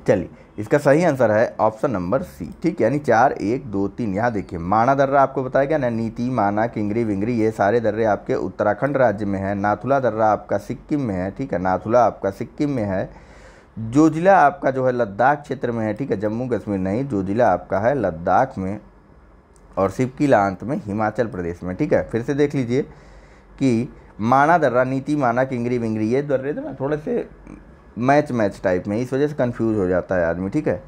चलिए इसका सही आंसर है ऑप्शन नंबर सी ठीक है यानी चार एक दो तीन यहाँ देखिए माना दर्रा आपको बताया गया ना नीति माना किंगरी विंगरी ये सारे दर्रे आपके उत्तराखंड राज्य में है नाथुला दर्रा आपका सिक्किम में है ठीक है नाथुला आपका सिक्किम में है जो जिला आपका जो है लद्दाख क्षेत्र में है ठीक है जम्मू कश्मीर नहीं जो जिला आपका है लद्दाख में और सिपकिला अंत में हिमाचल प्रदेश में ठीक है फिर से देख लीजिए कि माना दर्रा नीति माना किंगरी विंगरी ये दर्रे तो ना थोड़े से मैच मैच टाइप में इस वजह से कन्फ्यूज़ हो जाता है आदमी ठीक है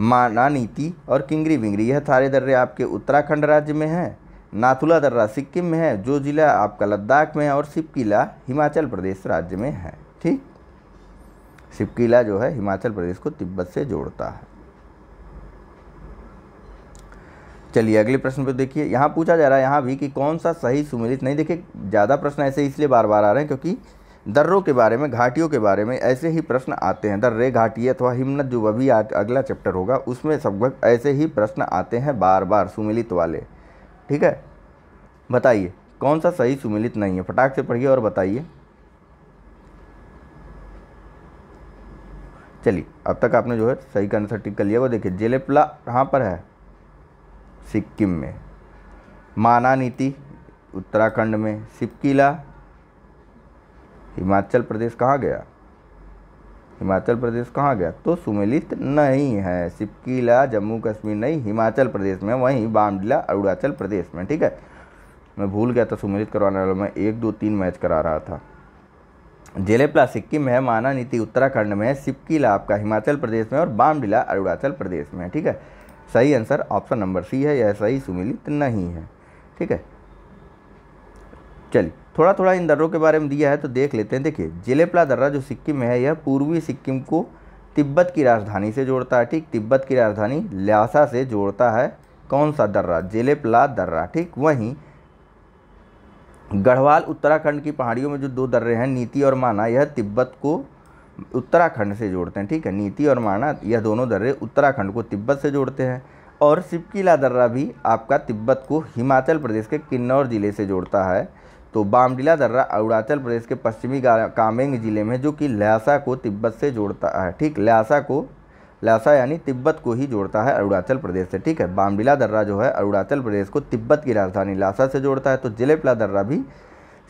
माना नीति और किंगरी विंगरी यह सारे दर्रे आपके उत्तराखंड राज्य में हैं नाथुला दर्रा सिक्किम में है जो ज़िला आपका लद्दाख में है और सिपकीला हिमाचल प्रदेश राज्य में है ठीक सिपकीला जो है हिमाचल प्रदेश को तिब्बत से जोड़ता है चलिए अगले प्रश्न पर देखिए यहाँ पूछा जा रहा है यहाँ भी कि कौन सा सही सुमेलित नहीं देखिए ज़्यादा प्रश्न ऐसे इसलिए बार बार आ रहे हैं क्योंकि दर्रों के बारे में घाटियों के बारे में ऐसे ही प्रश्न आते हैं दर्रे घाटी अथवा हिम्मत जो अभी अगला चैप्टर होगा उसमें लगभग ऐसे ही प्रश्न आते हैं बार बार सुमिलित वाले ठीक है बताइए कौन सा सही सुमिलित नहीं है फटाक से पढ़िए और बताइए चलिए अब तक आपने जो है सही का आंसर टिक कर लिया वो देखिए जेलेपला कहाँ पर है सिक्किम में माना नीति उत्तराखंड में सिपकीला हिमाचल प्रदेश कहाँ गया हिमाचल प्रदेश कहाँ गया तो सुमेलित नहीं है सिपकीला जम्मू कश्मीर नहीं हिमाचल प्रदेश में वहीं बामडिला अरुणाचल प्रदेश में ठीक है मैं भूल गया था सुमेलित करवाने वाला मैं एक दो तीन मैच करा रहा था जेले प्ला सिक्किम में माना नीति उत्तराखंड में है सिपकीला आपका हिमाचल प्रदेश में और बामडिला अरुणाचल प्रदेश में ठीक है सही आंसर ऑप्शन नंबर सी है यह सही सुमिलित नहीं है ठीक है चलिए थोड़ा थोड़ा इन दर्रों के बारे में दिया है तो देख लेते हैं देखिए जिलेपला दर्रा जो सिक्किम में है यह पूर्वी सिक्किम को तिब्बत की राजधानी से जोड़ता है ठीक तिब्बत की राजधानी ल्यासा से जोड़ता है कौन सा दर्रा जिलेपला दर्रा ठीक वहीं गढ़वाल उत्तराखंड की पहाड़ियों में जो दो दर्रे हैं नीति और माना यह तिब्बत को उत्तराखंड से जोड़ते हैं ठीक है नीति और माना यह दोनों दर्रे उत्तराखंड को तिब्बत से जोड़ते हैं और सिपकीला दर्रा भी आपका तिब्बत को हिमाचल प्रदेश के किन्नौर ज़िले से जोड़ता है तो बामडीला दर्रा अरुणाचल प्रदेश के पश्चिमी कामेंग जिले में जो कि ल्यासा को तिब्बत से जोड़ता है ठीक ल्हासा को ल्हासा यानी तिब्बत को ही जोड़ता है अरुणाचल प्रदेश से ठीक है बामडीला दर्रा जो है अरुणाचल प्रदेश को तिब्बत की राजधानी ल्हासा से जोड़ता है तो जिलेपला दर्रा भी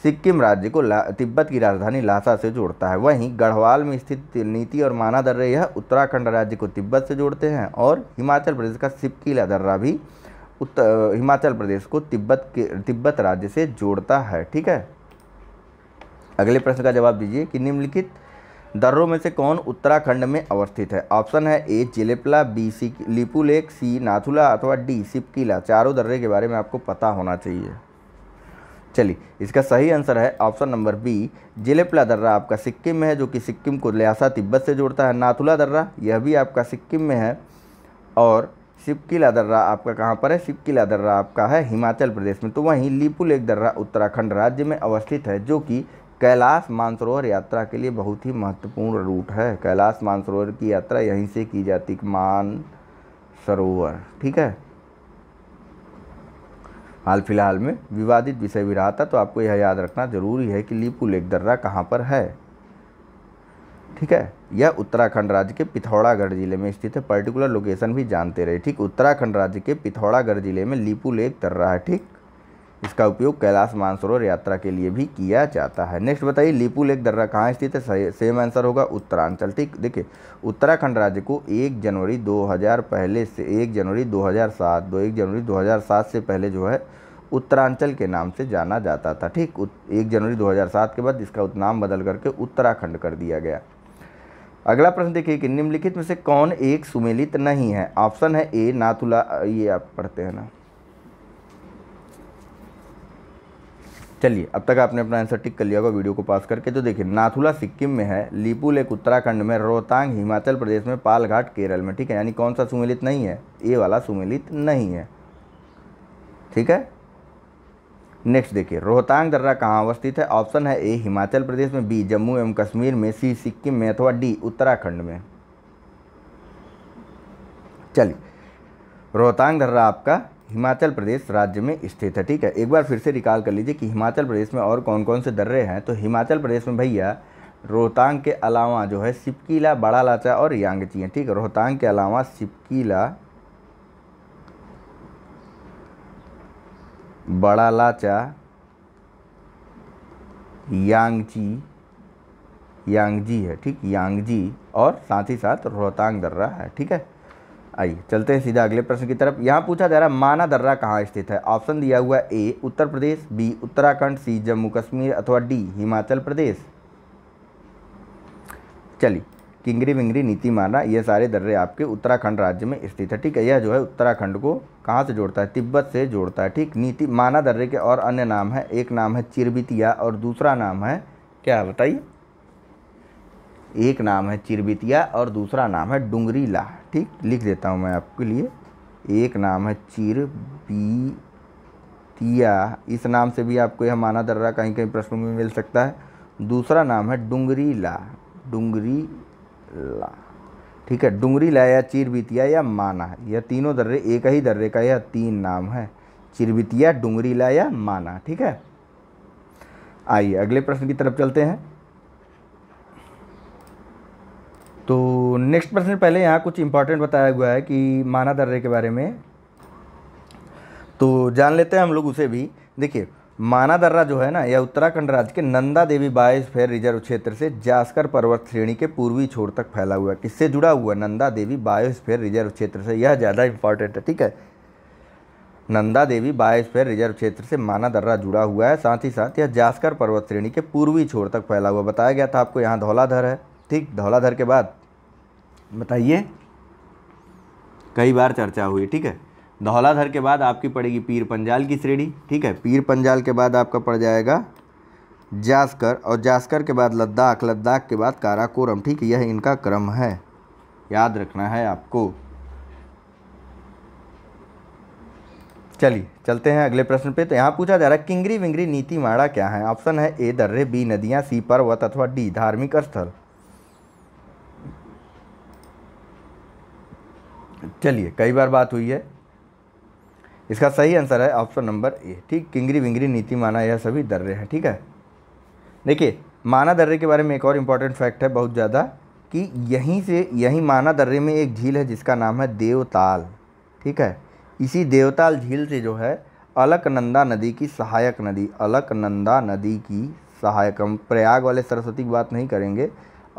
सिक्किम राज्य को तिब्बत की राजधानी ल्हासा से जोड़ता है वहीं गढ़वाल में स्थित नीति और माना दर्रे यह उत्तराखंड राज्य को तिब्बत से जोड़ते हैं और हिमाचल प्रदेश का सिपकीला दर्रा भी उत्तर हिमाचल प्रदेश को तिब्बत के तिब्बत राज्य से जोड़ता है ठीक है अगले प्रश्न का जवाब दीजिए कि निम्नलिखित दर्रों में से कौन उत्तराखंड में अवस्थित है ऑप्शन है A Jelepla B C Lipulekh C Nathula अथवा डी सिपकीला चारों दर्रे के बारे में आपको पता होना चाहिए चलिए इसका सही आंसर है ऑप्शन नंबर बी जिलेपला दर्रा आपका सिक्किम में है जो कि सिक्किम को लियासा तिब्बत से जोड़ता है नाथुला दर्रा यह भी आपका सिक्किम में है और शिव किला दर्रा आपका कहाँ पर है शिव किला दर्रा आपका है हिमाचल प्रदेश में तो वहीं लीपू लेक दर्रा उत्तराखंड राज्य में अवस्थित है जो कि कैलाश मानसरोवर यात्रा के लिए बहुत ही महत्वपूर्ण रूट है कैलाश मानसरोवर की यात्रा यहीं से की जाती मान सरोवर ठीक है हाल फिलहाल में विवादित विषय भी रहा था तो आपको यह याद रखना जरूरी है कि लीपू लेक दर्रा कहाँ पर है ठीक है यह उत्तराखंड राज्य के पिथौरागढ़ जिले में स्थित है पर्टिकुलर लोकेशन भी जानते रहे ठीक उत्तराखंड राज्य के पिथौरागढ़ जिले में लिपू लेक तर रहा है ठीक इसका उपयोग कैलाश मानसरोवर यात्रा के लिए भी किया जाता है नेक्स्ट बताइए लिपू लेक दर्रा कहाँ स्थित है सेम आंसर होगा उत्तरांचल ठीक देखिए उत्तराखंड राज्य को एक जनवरी 2000 पहले से एक जनवरी 2007 दो एक जनवरी 2007 से पहले जो है उत्तरांचल के नाम से जाना जाता था ठीक एक जनवरी 2007 के बाद इसका नाम बदल करके उत्तराखंड कर दिया गया अगला प्रश्न देखिए कि निम्नलिखित में से कौन एक सुमेलित नहीं है ऑप्शन है ए नाथुला ये आप पढ़ते हैं ना चलिए अब तक आपने अपना आंसर टिक कर लिया होगा वीडियो को पास करके तो देखिए नाथुला सिक्किम में है लिपू लेक उत्तराखंड में रोहतांग हिमाचल प्रदेश में पालघाट केरल में ठीक है यानी कौन सा सुमेलित नहीं है ए वाला सुमेलित नहीं है ठीक है नेक्स्ट देखिए रोहतांग दर्रा कहाँ अवस्थित है ऑप्शन है ए हिमाचल प्रदेश में बी जम्मू एवं कश्मीर में सी सिक्किम में अथवा डी उत्तराखंड में चलिए रोहतांग दर्रा आपका हिमाचल प्रदेश राज्य में स्थित है ठीक है एक बार फिर से रिकॉल कर लीजिए कि हिमाचल प्रदेश में और कौन कौन से दर्रे हैं तो हिमाचल प्रदेश में भैया रोहतांग के अलावा जो है सिपकीला बड़ा लाचा और यांगची हैं ठीक है रोहतांग के अलावा सिपकीला बड़ा लाचा यांगजी यांगजी है ठीक यांगजी और साथ ही साथ रोहतांग दर्रा है ठीक है आइए चलते हैं सीधा अगले प्रश्न की तरफ यहाँ पूछा जा रहा है माना दर्रा कहाँ स्थित है ऑप्शन दिया हुआ है A Uttar Pradesh B Uttarakhand C Jammu Kashmir अथवा डी हिमाचल प्रदेश चलिए किंगरी विंगरी नीति माला ये सारे दर्रे आपके उत्तराखंड राज्य में स्थित है ठीक है यह जो है उत्तराखंड को कहाँ से जोड़ता है तिब्बत से जोड़ता है ठीक नीति माना दर्रे के और अन्य नाम है एक नाम है चिरबितिया और दूसरा नाम है क्या बताइए एक नाम है चिरबितिया और दूसरा नाम है डुंगरीला ठीक लिख देता हूँ मैं आपके लिए एक नाम है बीतिया इस नाम से भी आपको यह माना दर्रा कहीं कहीं प्रश्नों में मिल सकता है दूसरा नाम है डुंगरीला डुंगरी ला ठीक है डुंगरी ला या चिरबितिया या माना यह तीनों दर्रे एक ही दर्रे का यह तीन नाम है चिरबितिया डुंगरी ला या माना ठीक है आइए अगले प्रश्न की तरफ चलते हैं तो नेक्स्ट प्रश्न पहले यहाँ कुछ इंपॉर्टेंट बताया हुआ है कि माना दर्रे के बारे में तो जान लेते हैं हम लोग उसे भी देखिए माना दर्रा जो है ना यह उत्तराखंड राज्य के नंदा देवी बायोस्फेयर रिजर्व क्षेत्र से जास्कर पर्वत श्रेणी के पूर्वी छोर तक फैला हुआ है किससे जुड़ा हुआ नंदा देवी बायोस्फेयर रिजर्व क्षेत्र से यह ज़्यादा इंपॉर्टेंट है ठीक है नंदा देवी बायोस्फेयर रिजर्व क्षेत्र से माना दर्रा जुड़ा हुआ है साथ ही साथ यह जास्कर पर्वत श्रेणी के पूर्वी छोर तक फैला हुआ बताया गया था आपको यहाँ धौलाधर है ठीक धौलाधर के बाद बताइए कई बार चर्चा हुई ठीक है धौलाधर के बाद आपकी पड़ेगी पीर पंजाल की श्रेणी ठीक है पीर पंजाल के बाद आपका पड़ जाएगा जास्कर और जास्कर के बाद लद्दाख लद्दाख के बाद काराकोरम ठीक है यह इनका क्रम है याद रखना है आपको चलिए चलते हैं अगले प्रश्न पे तो यहाँ पूछा जा रहा है किंगरी विंगरी नीति माड़ा क्या है ऑप्शन है ए दर्रे बी नदियाँ सी पर्वत अथवा डी धार्मिक स्थल चलिए कई बार बात हुई है इसका सही आंसर है ऑप्शन नंबर ए ठीक किंगरी विंगरी नीति माना यह सभी दर्रे हैं ठीक है देखिए माना दर्रे के बारे में एक और इम्पॉर्टेंट फैक्ट है बहुत ज़्यादा कि यहीं से यहीं माना दर्रे में एक झील है जिसका नाम है देवताल ठीक है इसी देवताल झील से जो है अलकनंदा नदी की सहायक नदी अलकनंदा नदी की सहायक हम प्रयाग वाले सरस्वती की बात नहीं करेंगे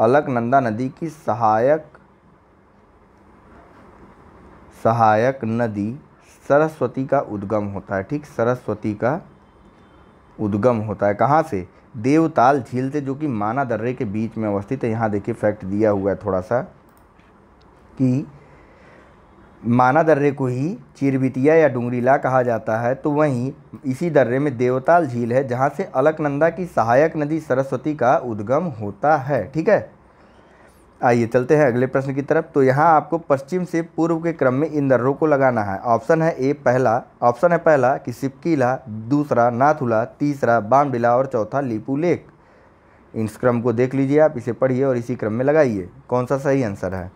अलकनंदा नदी की सहायक सहायक नदी सरस्वती का उद्गम होता है ठीक सरस्वती का उद्गम होता है कहाँ से देवताल झील से जो कि माना दर्रे के बीच में अवस्थित है यहाँ देखिए फैक्ट दिया हुआ है थोड़ा सा कि माना दर्रे को ही चिरबितिया या डुंगरीला कहा जाता है तो वहीं इसी दर्रे में देवताल झील है जहाँ से अलकनंदा की सहायक नदी सरस्वती का उद्गम होता है ठीक है आइए चलते हैं अगले प्रश्न की तरफ तो यहाँ आपको पश्चिम से पूर्व के क्रम में इन दर्रों को लगाना है ऑप्शन है ए पहला ऑप्शन है पहला कि सिपकीला दूसरा नाथुला तीसरा बामडिला और चौथा लीपू लेक इस क्रम को देख लीजिए आप इसे पढ़िए और इसी क्रम में लगाइए कौन सा सही आंसर है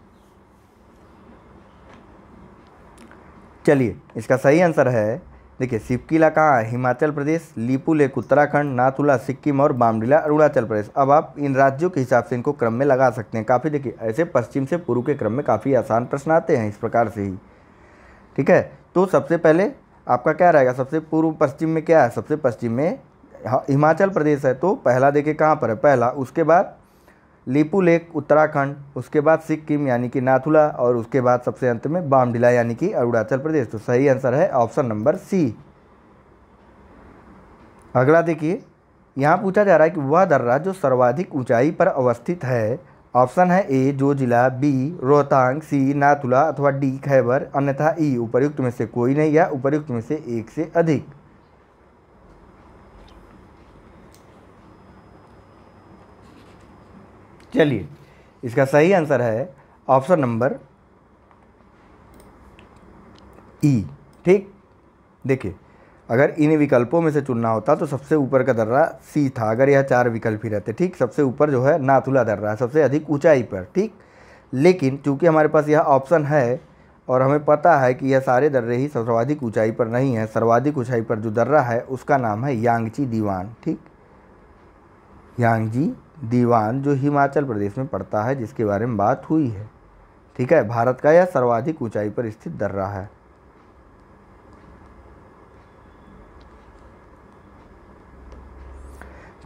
चलिए इसका सही आंसर है देखिए सिपकिला कहाँ है हिमाचल प्रदेश लेक उत्तराखंड नाथुला सिक्किम और बामडीला अरुणाचल प्रदेश अब आप इन राज्यों के हिसाब से इनको क्रम में लगा सकते हैं काफ़ी देखिए ऐसे पश्चिम से पूर्व के क्रम में काफ़ी आसान प्रश्न आते हैं इस प्रकार से ही ठीक है तो सबसे पहले आपका क्या रहेगा सबसे पूर्व पश्चिम में क्या है सबसे पश्चिम में हिमाचल प्रदेश है तो पहला देखिए कहाँ पर है पहला उसके बाद लिपू लेक उत्तराखंड उसके बाद सिक्किम यानी कि नाथुला और उसके बाद सबसे अंत में बामडिला यानी कि अरुणाचल प्रदेश तो सही आंसर है ऑप्शन नंबर सी अगला देखिए यहाँ पूछा जा रहा है कि वह दर्रा जो सर्वाधिक ऊंचाई पर अवस्थित है ऑप्शन है ए जो जिला बी रोहतांग सी नाथुला अथवा डी खैबर अन्यथा ई उपयुक्त में से कोई नहीं या उपयुक्त में से एक से अधिक चलिए इसका सही आंसर है ऑप्शन नंबर ई ठीक देखिए अगर इन विकल्पों में से चुनना होता तो सबसे ऊपर का दर्रा सी था अगर यह चार विकल्प ही रहते ठीक सबसे ऊपर जो है नाथुला दर्रा है सबसे अधिक ऊंचाई पर ठीक लेकिन चूंकि हमारे पास यह ऑप्शन है और हमें पता है कि यह सारे दर्रे ही सर्वाधिक ऊंचाई पर नहीं है सर्वाधिक ऊंचाई पर जो दर्रा है उसका नाम है यांगची दीवान ठीक यांगजी दीवान जो हिमाचल प्रदेश में पड़ता है जिसके बारे में बात हुई है ठीक है भारत का यह सर्वाधिक ऊंचाई पर स्थित दर्रा है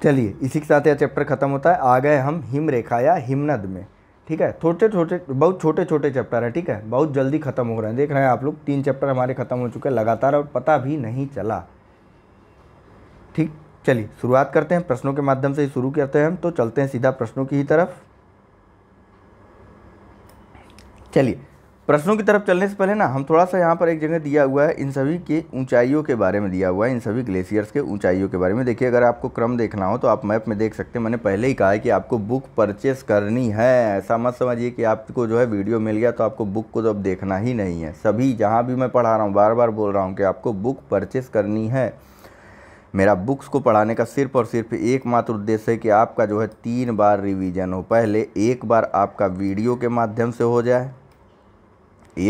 चलिए इसी के साथ यह चैप्टर खत्म होता है आ गए हम हिम रेखा या हिमनद में ठीक है छोटे छोटे बहुत छोटे छोटे चैप्टर है ठीक है बहुत जल्दी खत्म हो रहे हैं देख रहे हैं आप लोग तीन चैप्टर हमारे खत्म हो चुके हैं लगातार और पता भी नहीं चला ठीक चलिए शुरुआत करते हैं प्रश्नों के माध्यम से ही शुरू करते हैं हम तो चलते हैं सीधा प्रश्नों की ही तरफ चलिए प्रश्नों की तरफ चलने से पहले ना हम थोड़ा सा यहाँ पर एक जगह दिया हुआ है इन सभी के ऊंचाइयों के बारे में दिया हुआ है इन सभी ग्लेशियर्स के ऊंचाइयों के बारे में देखिए अगर आपको क्रम देखना हो तो आप मैप में देख सकते हैं मैंने पहले ही कहा है कि आपको बुक परचेस करनी है ऐसा मत समझिए कि आपको जो है वीडियो मिल गया तो आपको बुक को तो अब देखना ही नहीं है सभी जहाँ भी मैं पढ़ा रहा हूँ बार बार बोल रहा हूँ कि आपको बुक परचेस करनी है मेरा बुक्स को पढ़ाने का सिर्फ और सिर्फ एकमात्र उद्देश्य है कि आपका जो है तीन बार रिवीजन हो पहले एक बार आपका वीडियो के माध्यम से हो जाए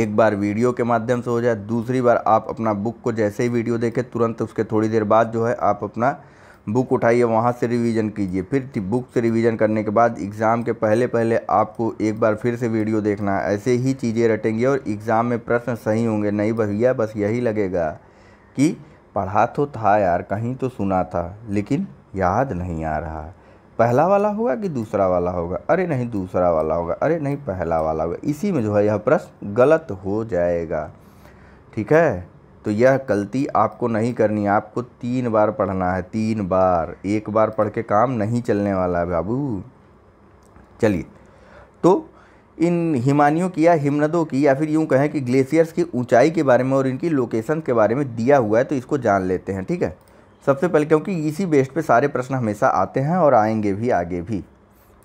एक बार वीडियो के माध्यम से हो जाए दूसरी बार आप अपना बुक को जैसे ही वीडियो देखें तुरंत उसके थोड़ी देर बाद जो है आप अपना बुक उठाइए वहाँ से रिवीजन कीजिए फिर बुक से रिवीजन करने के बाद एग्ज़ाम के पहले पहले आपको एक बार फिर से वीडियो देखना है ऐसे ही चीज़ें रटेंगी और एग्ज़ाम में प्रश्न सही होंगे नहीं भैया बस यही लगेगा कि पढ़ा तो था यार कहीं तो सुना था लेकिन याद नहीं आ रहा पहला वाला होगा कि दूसरा वाला होगा अरे नहीं दूसरा वाला होगा अरे नहीं पहला वाला होगा इसी में जो है यह प्रश्न गलत हो जाएगा ठीक है तो यह गलती आपको नहीं करनी आपको तीन बार पढ़ना है तीन बार एक बार पढ़ के काम नहीं चलने वाला है बाबू चलिए तो इन हिमानियों की या हिमनदों की या फिर यूँ कहें कि ग्लेशियर्स की ऊंचाई के बारे में और इनकी लोकेशन के बारे में दिया हुआ है तो इसको जान लेते हैं ठीक है सबसे पहले क्योंकि इसी बेस्ट पे सारे प्रश्न हमेशा आते हैं और आएंगे भी आगे भी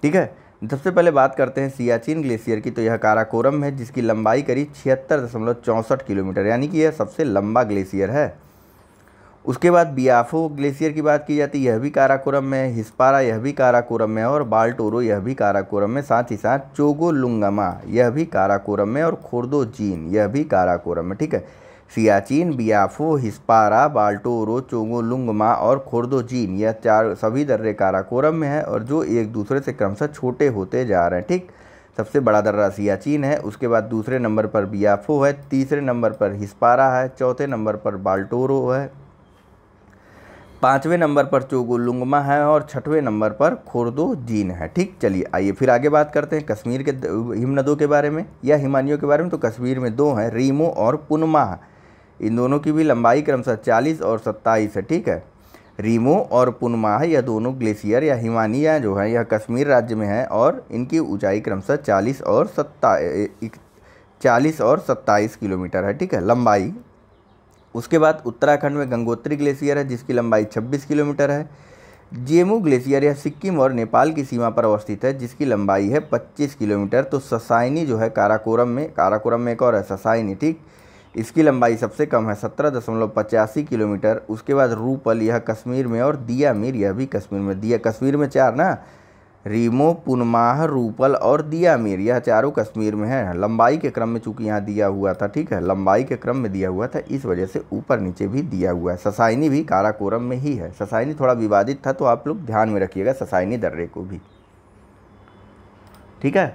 ठीक है सबसे पहले बात करते हैं सियाचिन ग्लेशियर की तो यह काराकोरम है जिसकी लंबाई करीब छिहत्तर दशमलव चौंसठ किलोमीटर यानी कि यह सबसे लंबा ग्लेशियर है उसके बाद बियाफो ग्लेशियर की बात की जाती है यह भी काराकोरम में हिस्पारा यह भी काराकोरम में और बाल्टोरो यह भी काराकोरम में साथ ही साथ चोगोलुंगमा यह भी काराकोरम में और खुर्दो जीन यह भी काराकोरम में ठीक है सियाचिन बियाफो हिस्पारा बाल्टोरो चोगोलुंगमा और खुर्दो जीन यह चार सभी दर्रे काराकोरम में है और जो एक दूसरे से क्रमशः छोटे होते जा रहे हैं ठीक सबसे बड़ा दर्रा सियाचिन है उसके बाद दूसरे नंबर पर बियाफो है तीसरे नंबर पर हिस्पारा है चौथे नंबर पर बाल्टोरो है पाँचवें नंबर पर चोगुलुंगमा है और छठवें नंबर पर खोरदो जीन है ठीक चलिए आइए फिर आगे बात करते हैं कश्मीर के हिमनदों के बारे में या हिमानियों के बारे में तो कश्मीर में दो हैं रीमो और पुनमा इन दोनों की भी लंबाई क्रमशः चालीस और सत्ताईस है ठीक है रीमो और पुनमा यह दोनों ग्लेशियर या हिमानिया जो है यह कश्मीर राज्य में है और इनकी ऊंचाई क्रमशः चालीस और सत्ता चालीस और सत्ताईस किलोमीटर है ठीक है लंबाई उसके बाद उत्तराखंड में गंगोत्री ग्लेशियर है जिसकी लंबाई 26 किलोमीटर है जेमू ग्लेशियर यह सिक्किम और नेपाल की सीमा पर अवस्थित है जिसकी लंबाई है 25 किलोमीटर तो ससाइनी जो है काराकोरम में काराकोरम में एक और है ससाइनी ठीक इसकी लंबाई सबसे कम है सत्रह दशमलव पचासी किलोमीटर उसके बाद रूपल यह कश्मीर में और दिया मीर यह भी कश्मीर में दिया कश्मीर में चार ना रीमो पुनमाह रूपल और दिया मीर यह चारों कश्मीर में है लंबाई के क्रम में चूंकि यहाँ दिया हुआ था ठीक है लंबाई के क्रम में दिया हुआ था इस वजह से ऊपर नीचे भी दिया हुआ है ससाइनी भी काराकोरम में ही है ससाइनी थोड़ा विवादित था तो आप लोग ध्यान में रखिएगा ससाइनी दर्रे को भी ठीक है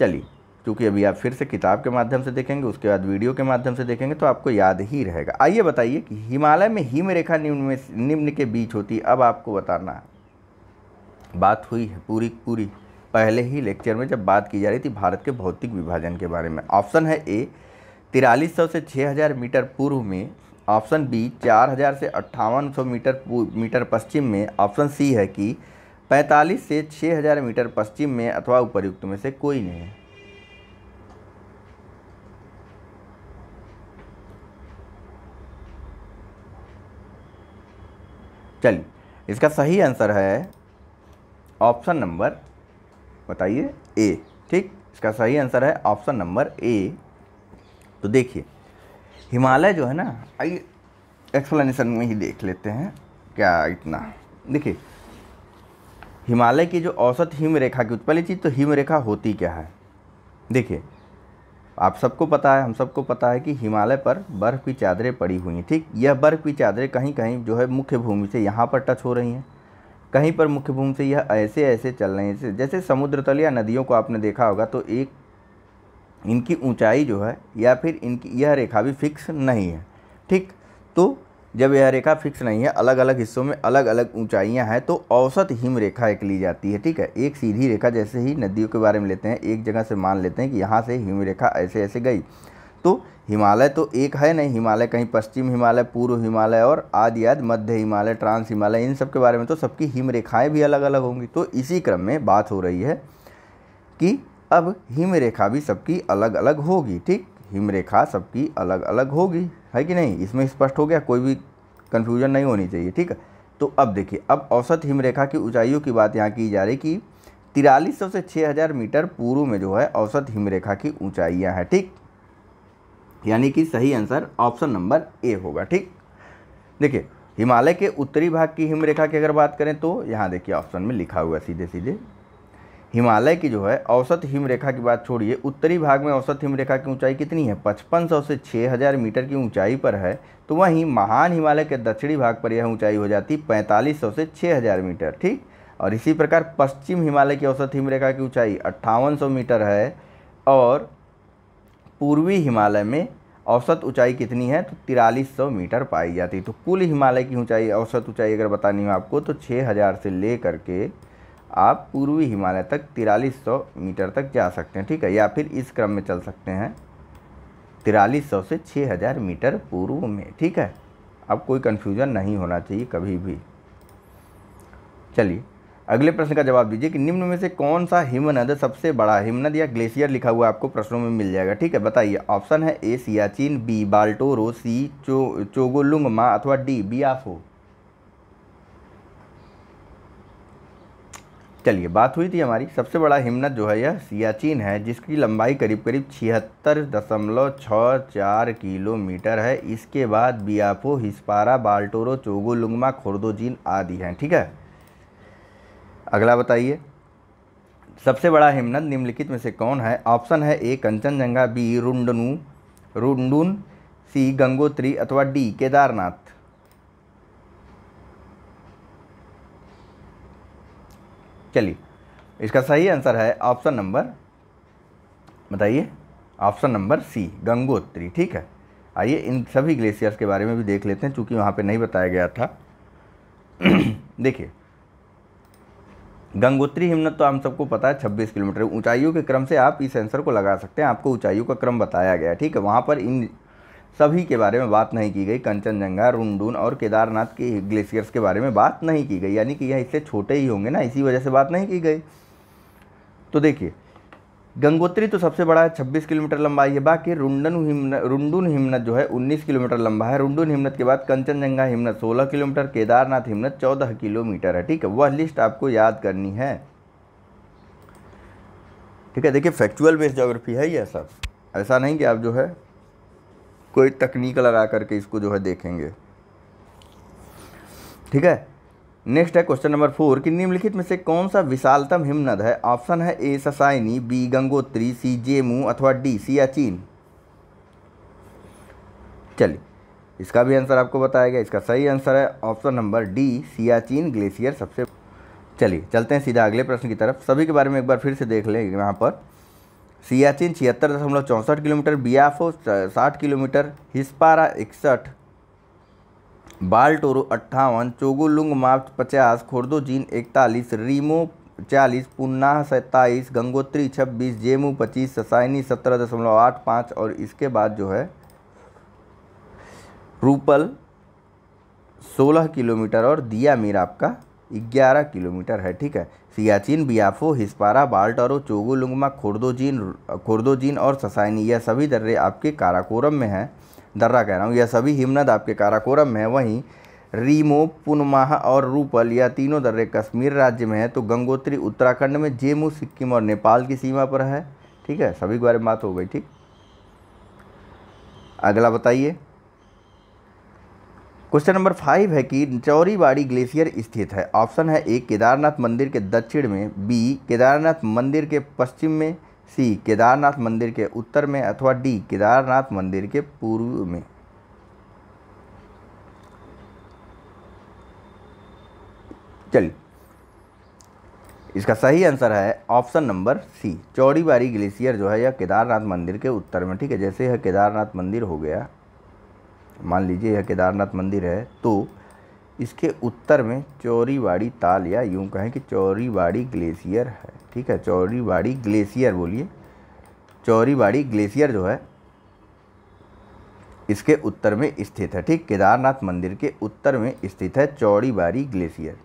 चलिए क्योंकि अभी आप फिर से किताब के माध्यम से देखेंगे उसके बाद वीडियो के माध्यम से देखेंगे तो आपको याद ही रहेगा आइए बताइए कि हिमालय में हिमरेखा निम्न में निम्न के बीच होती अब आपको बताना है बात हुई है पूरी पूरी पहले ही लेक्चर में जब बात की जा रही थी भारत के भौतिक विभाजन के बारे में ऑप्शन है ए तिरालीस सौ से 6000 मीटर पूर्व में ऑप्शन बी 4000 से अट्ठावन सौ मीटर मीटर पश्चिम में ऑप्शन सी है कि 45 से 6000 मीटर पश्चिम में अथवा उपयुक्त में से कोई नहीं चलिए इसका सही आंसर है ऑप्शन नंबर बताइए ए ठीक इसका सही आंसर है ऑप्शन नंबर ए तो देखिए हिमालय जो है ना आइए एक्सप्लेनेशन में ही देख लेते हैं क्या इतना देखिए हिमालय की जो औसत हिम रेखा की पहली चीज़ तो हिम रेखा होती क्या है देखिए आप सबको पता है हम सबको पता है कि हिमालय पर बर्फ़ की चादरें पड़ी हुई हैं ठीक यह बर्फ़ की चादरें कहीं कहीं जो है मुख्य भूमि से यहाँ पर टच हो रही हैं कहीं पर मुख्य भूमि से यह ऐसे ऐसे चल रहे हैं जैसे समुद्र तल या नदियों को आपने देखा होगा तो एक इनकी ऊंचाई जो है या फिर इनकी यह रेखा भी फिक्स नहीं है ठीक तो जब यह रेखा फिक्स नहीं है अलग अलग हिस्सों में अलग अलग ऊंचाइयां हैं तो औसत हिम रेखा एक ली जाती है ठीक है एक सीधी रेखा जैसे ही नदियों के बारे में लेते हैं एक जगह से मान लेते हैं कि यहाँ से हिम रेखा ऐसे ऐसे गई तो हिमालय तो एक है नहीं हिमालय कहीं पश्चिम हिमालय पूर्व हिमालय और आदि आदि मध्य हिमालय ट्रांस हिमालय इन सब के बारे में तो सबकी हिमरेखाएँ भी अलग अलग होंगी तो इसी क्रम में बात हो रही है कि अब हिमरेखा भी सबकी अलग अलग होगी ठीक हिमरेखा सबकी अलग अलग होगी है कि नहीं इसमें स्पष्ट हो गया कोई भी कन्फ्यूजन नहीं होनी चाहिए ठीक है तो अब देखिए अब औसत हिमरेखा की ऊंचाइयों की बात यहाँ की जा रही कि तिरालीस सौ से छः मीटर पूर्व में जो है औसत हिमरेखा की ऊँचाइयाँ हैं ठीक यानी कि सही आंसर ऑप्शन नंबर ए होगा ठीक देखिए हिमालय के उत्तरी भाग की हिमरेखा की अगर बात करें तो यहाँ देखिए ऑप्शन में लिखा हुआ सीधे सीधे हिमालय की जो है औसत हिमरेखा की बात छोड़िए उत्तरी भाग में औसत हिमरेखा की ऊंचाई कितनी है 5500 से 6000 मीटर की ऊंचाई पर है तो वहीं महान हिमालय के दक्षिणी भाग पर यह ऊंचाई हो जाती है 4500 से 6000 मीटर ठीक और इसी प्रकार पश्चिम हिमालय की औसत हिमरेखा की ऊंचाई सौ मीटर है और पूर्वी हिमालय में औसत ऊंचाई कितनी है तो तिरालीस सौ मीटर पाई जाती है तो कुल हिमालय की ऊंचाई औसत ऊंचाई अगर बतानी हो आपको तो छः हज़ार से ले करके आप पूर्वी हिमालय तक तिरालीस सौ मीटर तक जा सकते हैं ठीक है या फिर इस क्रम में चल सकते हैं तिरालीस सौ से छः हज़ार मीटर पूर्व में ठीक है अब कोई कन्फ्यूज़न नहीं होना चाहिए कभी भी चलिए अगले प्रश्न का जवाब दीजिए कि निम्न में से कौन सा हिमनद सबसे बड़ा हिमनद या ग्लेशियर लिखा हुआ आपको प्रश्नों में मिल जाएगा ठीक है बताइए ऑप्शन है A Siachen B Baltoro C चो चोगोलुंगमा अथवा डी बी आफो चलिए बात हुई थी हमारी सबसे बड़ा हिमनद जो है यह सियाचिन है जिसकी लंबाई करीब करीब छिहत्तर दशमलव छः चार किलोमीटर है इसके बाद बियाफो हिस्पारा बाल्टोरो चोगोलुंगमा खुर्दोजीन आदि हैं ठीक है अगला बताइए सबसे बड़ा हिमनद निम्नलिखित में से कौन है ऑप्शन है A Kangchenjunga B Rundun Rundun C Gangotri अथवा डी केदारनाथ चलिए इसका सही आंसर है ऑप्शन नंबर बताइए ऑप्शन नंबर सी गंगोत्री ठीक है आइए इन सभी ग्लेशियर्स के बारे में भी देख लेते हैं चूंकि वहाँ पे नहीं बताया गया था देखिए गंगोत्री हिमनद तो हम सबको पता है 26 किलोमीटर ऊंचाइयों के क्रम से आप इस सेंसर को लगा सकते हैं आपको ऊंचाइयों का क्रम बताया गया ठीक है वहाँ पर इन सभी के बारे में बात नहीं की गई कंचनजंगा रुंडून और केदारनाथ के ग्लेशियर्स के बारे में बात नहीं की गई यानी कि यह इससे छोटे ही होंगे ना इसी वजह से बात नहीं की गई तो देखिए गंगोत्री तो सबसे बड़ा है 26 किलोमीटर लंबा है ये बाकी रुंडन हिमन रुंडुन हिमनत जो है 19 किलोमीटर लंबा है रुंडुन हिमनत के बाद कंचनजंगा हिमनत 16 किलोमीटर केदारनाथ हिमनत 14 किलोमीटर है ठीक है वह लिस्ट आपको याद करनी है ठीक है देखिए फैक्चुअल बेस्ड जोग्राफी है यह सब ऐसा नहीं कि आप जो है कोई तकनीक लगा करके इसको जो है देखेंगे ठीक है नेक्स्ट है क्वेश्चन नंबर फोर कि निम्नलिखित में से कौन सा विशालतम हिमनद है ऑप्शन है ए ससाइनी बी गंगोत्री सी जेमू अथवा डी सियाचीन चलिए इसका भी आंसर आपको बताया गया इसका सही आंसर है option number D Siachen glacier सबसे चलिए चलते हैं सीधा अगले प्रश्न की तरफ सभी के बारे में एक बार फिर से देख लें यहाँ पर सियाचिन छिहत्तर दशमलव चौंसठ किलोमीटर बियाफो साठ किलोमीटर हिस्पारा इकसठ बालटोरो अट्ठावन चोगुलुंग माप्त पचास खुर्दो जीन इकतालीस रीमो चालीस पुन्नाह सत्ताईस गंगोत्री छब्बीस जेमू पच्चीस ससाइनी सत्रह दशमलव आठ पाँच और इसके बाद जो है रूपल सोलह किलोमीटर और दिया मीर आपका ग्यारह किलोमीटर है ठीक है सियाचिन बियाफो हिस्पारा बाल्टारो चोगोलुंगमा खुर्दोजीन खुर्दोजीन और ससाइनी यह सभी दर्रे आपके काराकोरम में हैं दर्रा कह रहा हूँ यह सभी हिमनद आपके काराकोरम में है वहीं रीमो पुनमाह और रूपल या तीनों दर्रे कश्मीर राज्य में है तो गंगोत्री उत्तराखंड में जेमू सिक्किम और नेपाल की सीमा पर है ठीक है सभी के बारे में बात हो गई ठीक अगला बताइए क्वेश्चन नंबर फाइव है कि चौरीबाड़ी ग्लेशियर स्थित है ऑप्शन है ए केदारनाथ मंदिर के दक्षिण में बी केदारनाथ मंदिर के पश्चिम में सी केदारनाथ मंदिर के उत्तर में अथवा डी केदारनाथ मंदिर के पूर्व में चलिए इसका सही आंसर है option number C Chorabari glacier जो है यह केदारनाथ मंदिर के उत्तर में ठीक है जैसे यह केदारनाथ मंदिर हो गया मान लीजिए यह केदारनाथ मंदिर है तो इसके उत्तर में चौरीवाड़ी ताल या यूं कहें कि चौरीवाड़ी ग्लेशियर है ठीक है चौरीबाड़ी ग्लेशियर बोलिए चौरीबाड़ी ग्लेशियर जो है इसके उत्तर में स्थित है ठीक केदारनाथ मंदिर के उत्तर में स्थित है चौड़ीबारी ग्लेशियर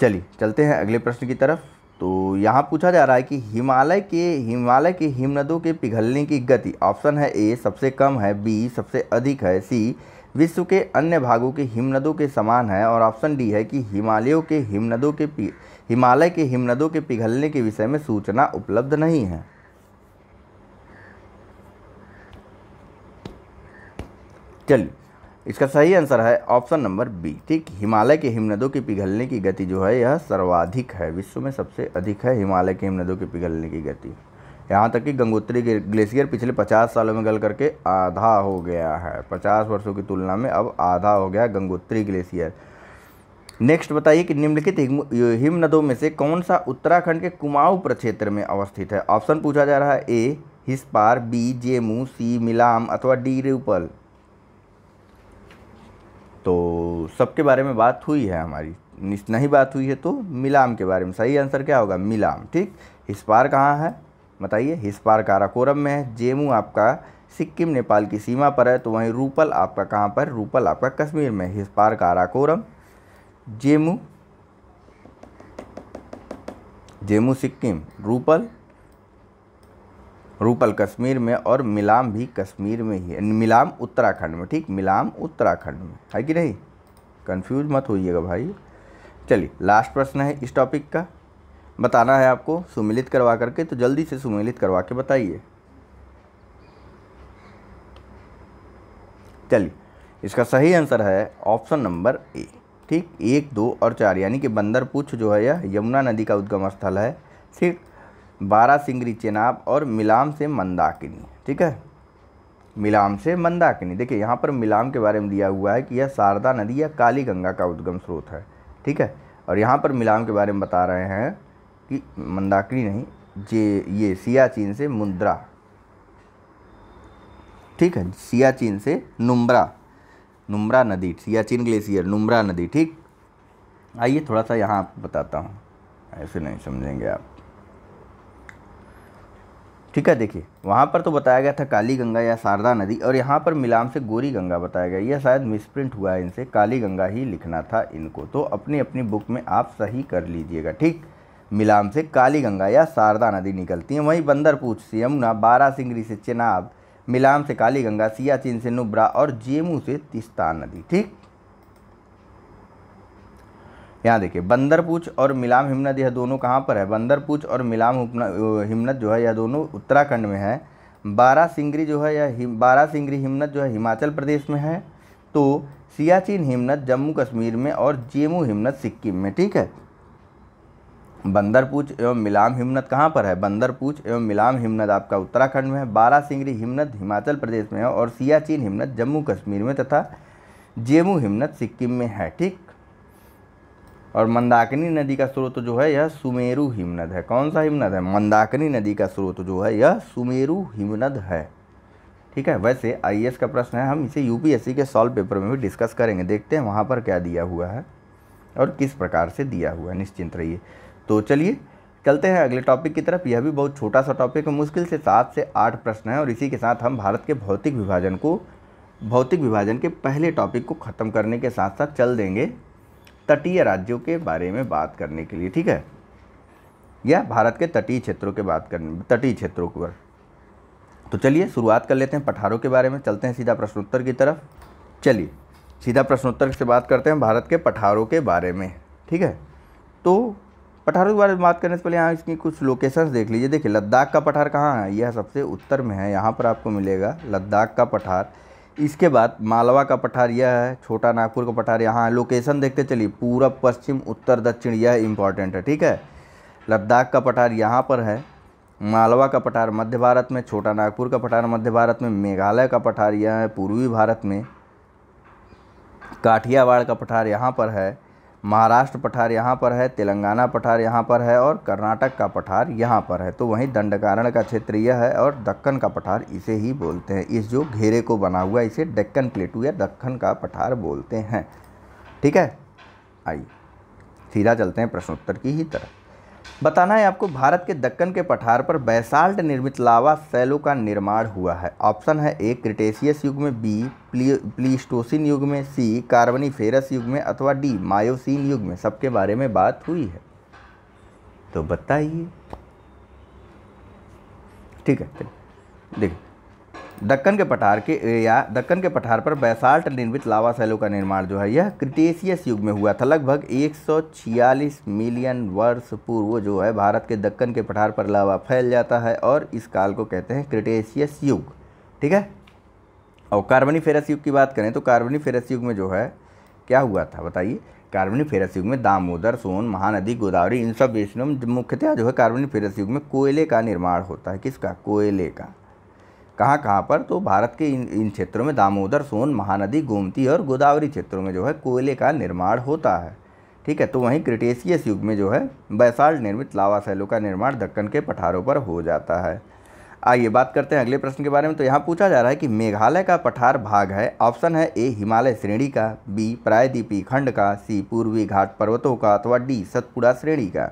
चलिए चलते हैं अगले प्रश्न की तरफ तो यहाँ पूछा जा रहा है कि हिमालय के हिमालय के हिमनदों के पिघलने की गति ऑप्शन है ए सबसे कम है बी सबसे अधिक है सी विश्व के अन्य भागों के हिमनदों के समान है और ऑप्शन डी है कि हिमालयों के हिमनदों के हिमालय के हिमनदों के पिघलने के विषय में सूचना उपलब्ध नहीं है चलिए इसका सही आंसर है ऑप्शन नंबर बी ठीक हिमालय के हिमनदों के पिघलने की गति जो है यह सर्वाधिक है विश्व में सबसे अधिक है हिमालय के हिमनदों के पिघलने की गति यहाँ तक कि गंगोत्री ग्लेशियर पिछले 50 सालों में गल करके आधा हो गया है 50 वर्षों की तुलना में अब आधा हो गया गंगोत्री ग्लेशियर नेक्स्ट बताइए कि निम्नलिखित हिमनदों में से कौन सा उत्तराखंड के कुमाऊं प्रक्षेत्र में अवस्थित है ऑप्शन पूछा जा रहा है ए हिस्पार बी जेमू सी मिलाम अथवा डी रूपल तो सबके बारे में बात हुई है हमारी नहीं बात हुई है तो मिलाम के बारे में सही आंसर क्या होगा मिलाम ठीक हिस्पार कहाँ है बताइए हिस्पार काराकोरम में है जेमू आपका सिक्किम नेपाल की सीमा पर है तो वहीं रूपल आपका कहाँ पर रूपल आपका कश्मीर में हिस्पार काराकोरम जेमू जेमू सिक्किम रूपल रूपल कश्मीर में और मिलाम भी कश्मीर में ही है मिलाम उत्तराखंड में ठीक मिलाम उत्तराखंड में है कि नहीं कंफ्यूज मत होइएगा भाई चलिए लास्ट प्रश्न है इस टॉपिक का बताना है आपको सुमिलित करवा करके तो जल्दी से सुमिलित करवा के बताइए चलिए इसका सही आंसर है ऑप्शन नंबर ए ठीक एक दो और चार यानी कि बंदरपुछ जो है यह यमुना नदी का उद्गम स्थल है ठीक बारा सिंगरी चेनाब और मिलाम से मंदाकिनी ठीक है मिलाम से मंदाकिनी देखिए यहाँ पर मिलाम के बारे में दिया हुआ है कि यह शारदा नदी या काली गंगा का उद्गम स्रोत है ठीक है और यहाँ पर मिलाम के बारे में बता रहे हैं कि मंदाकिनी नहीं जे ये सियाचिन से मुंद्रा ठीक है सियाचिन से नुम्ब्रा नुमरा नदी सियाचिन ग्लेशियर नुमरा नदी ठीक आइए थोड़ा सा यहाँ आपको बताता हूँ ऐसे नहीं समझेंगे आप ठीक है देखिए वहाँ पर तो बताया गया था काली गंगा या शारदा नदी और यहाँ पर मिलाम से गोरी गंगा बताया गया यह शायद मिसप्रिंट हुआ है इनसे काली गंगा ही लिखना था इनको तो अपनी अपनी बुक में आप सही कर लीजिएगा ठीक मिलाम से काली गंगा या शारदा नदी निकलती है वहीं बंदरपूछ से यमुना बारा सिंगरी से चेनाब मिलान से काली गंगा सियाचिन से नुब्रा और जेमू से तिस्तान नदी ठीक यहाँ देखिए बंदरपूछ और मिलाम हिमनद यह दोनों कहाँ पर है बंदरपूछ और मिलाम हिमनद जो है यह दोनों उत्तराखंड में है बारा सिंगरी जो है यह बारा सिंगरी हिमनद जो है हिमाचल प्रदेश में है तो सियाचिन हिमनद जम्मू कश्मीर में और जेमू हिमनद सिक्किम में ठीक है बंदरपूछ एवं मिलाम हिमनद कहाँ पर है बंदरपूछ एवं मिलाम हिमनद आपका उत्तराखंड में है बारा सिंगरी हिमनद हिमाचल प्रदेश में है और सियाचिन हिमनद जम्मू कश्मीर में तथा जेमू हिमनद सिक्किम में है ठीक और मंदाकिनी नदी का स्रोत जो है यह सुमेरु हिमनद है कौन सा हिमनद है मंदाकिनी नदी का स्रोत जो है यह सुमेरु हिमनद है ठीक है वैसे आई का प्रश्न है हम इसे यूपीएससी के सॉल्व पेपर में भी डिस्कस करेंगे देखते हैं वहाँ पर क्या दिया हुआ है और किस प्रकार से दिया हुआ है निश्चिंत रहिए तो चलिए चलते हैं अगले टॉपिक की तरफ यह भी बहुत छोटा सा टॉपिक है मुश्किल से सात से आठ प्रश्न हैं और इसी के साथ हम भारत के भौतिक विभाजन को भौतिक विभाजन के पहले टॉपिक को ख़त्म करने के साथ साथ चल देंगे तटीय राज्यों के बारे में बात करने के लिए ठीक है या भारत के तटीय क्षेत्रों के बात करने तटीय क्षेत्रों पर तो चलिए शुरुआत कर लेते हैं पठारों के बारे में चलते हैं सीधा प्रश्नोत्तर की तरफ चलिए सीधा प्रश्नोत्तर से बात करते हैं भारत के पठारों के बारे में ठीक है तो पठारों के बारे में बात करने से पहले यहाँ इसकी कुछ लोकेशंस देख लीजिए देखिए लद्दाख का पठार कहाँ है यह सबसे उत्तर में है यहाँ पर आपको मिलेगा लद्दाख का पठार इसके बाद मालवा का पठार यह है छोटा नागपुर का पठार यहाँ है लोकेशन देखते चलिए पूरब पश्चिम उत्तर दक्षिण यह इम्पॉर्टेंट है ठीक है लद्दाख का पठार यहाँ पर है मालवा का पठार मध्य भारत में छोटा नागपुर का पठार मध्य भारत में मेघालय का पठार यह है पूर्वी भारत में काठियावाड़ का पठार यहाँ पर है महाराष्ट्र पठार यहाँ पर है तेलंगाना पठार यहाँ पर है और कर्नाटक का पठार यहाँ पर है तो वहीं दंडकारण का क्षेत्र यह है और दक्कन का पठार इसे ही बोलते हैं इस जो घेरे को बना हुआ इसे डक्कन प्लेटू या दक्कन का पठार बोलते हैं ठीक है आइए सीधा चलते हैं प्रश्नोत्तर की ही तरफ बताना है आपको भारत के दक्कन के पठार पर बैसाल्ट निर्मित लावा सैलो का निर्माण हुआ है ऑप्शन है ए क्रिटेशियस युग में बी प्ली प्लीस्टोसिन युग में सी कार्बनी फेरस युग में अथवा डी मायोसिन युग में सबके बारे में बात हुई है तो बताइए ठीक है चलिए देखिए दक्कन के पठार के या दक्कन के पठार पर बैसाल्ट निर्मित लावा शैलों का निर्माण जो है यह क्रिटेशियस युग में हुआ था लगभग 146 मिलियन वर्ष पूर्व जो है भारत के दक्कन के पठार पर लावा फैल जाता है और इस काल को कहते हैं क्रिटेशियस युग ठीक है और कार्बनी फेरस युग की बात करें तो कार्बनी फेरस युग में जो है क्या हुआ था बताइए कार्बनी फेरस युग में दामोदर सोन महानदी गोदावरी इन सब विष्णु मुख्यतः जो है कार्बनी फेरस युग में कोयले का निर्माण होता है किसका कोयले का कहाँ कहाँ पर तो भारत के इन इन क्षेत्रों में दामोदर सोन महानदी गोमती और गोदावरी क्षेत्रों में जो है कोयले का निर्माण होता है ठीक है तो वहीं क्रिटेशियस युग में जो है बैसाल निर्मित लावा सैलों का निर्माण दक्कन के पठारों पर हो जाता है आइए बात करते हैं अगले प्रश्न के बारे में तो यहाँ पूछा जा रहा है कि मेघालय का पठार भाग है ऑप्शन है ए हिमालय श्रेणी का बी प्रायद्वीपी खंड का सी पूर्वी घाट पर्वतों का अथवा डी सतपुड़ा श्रेणी का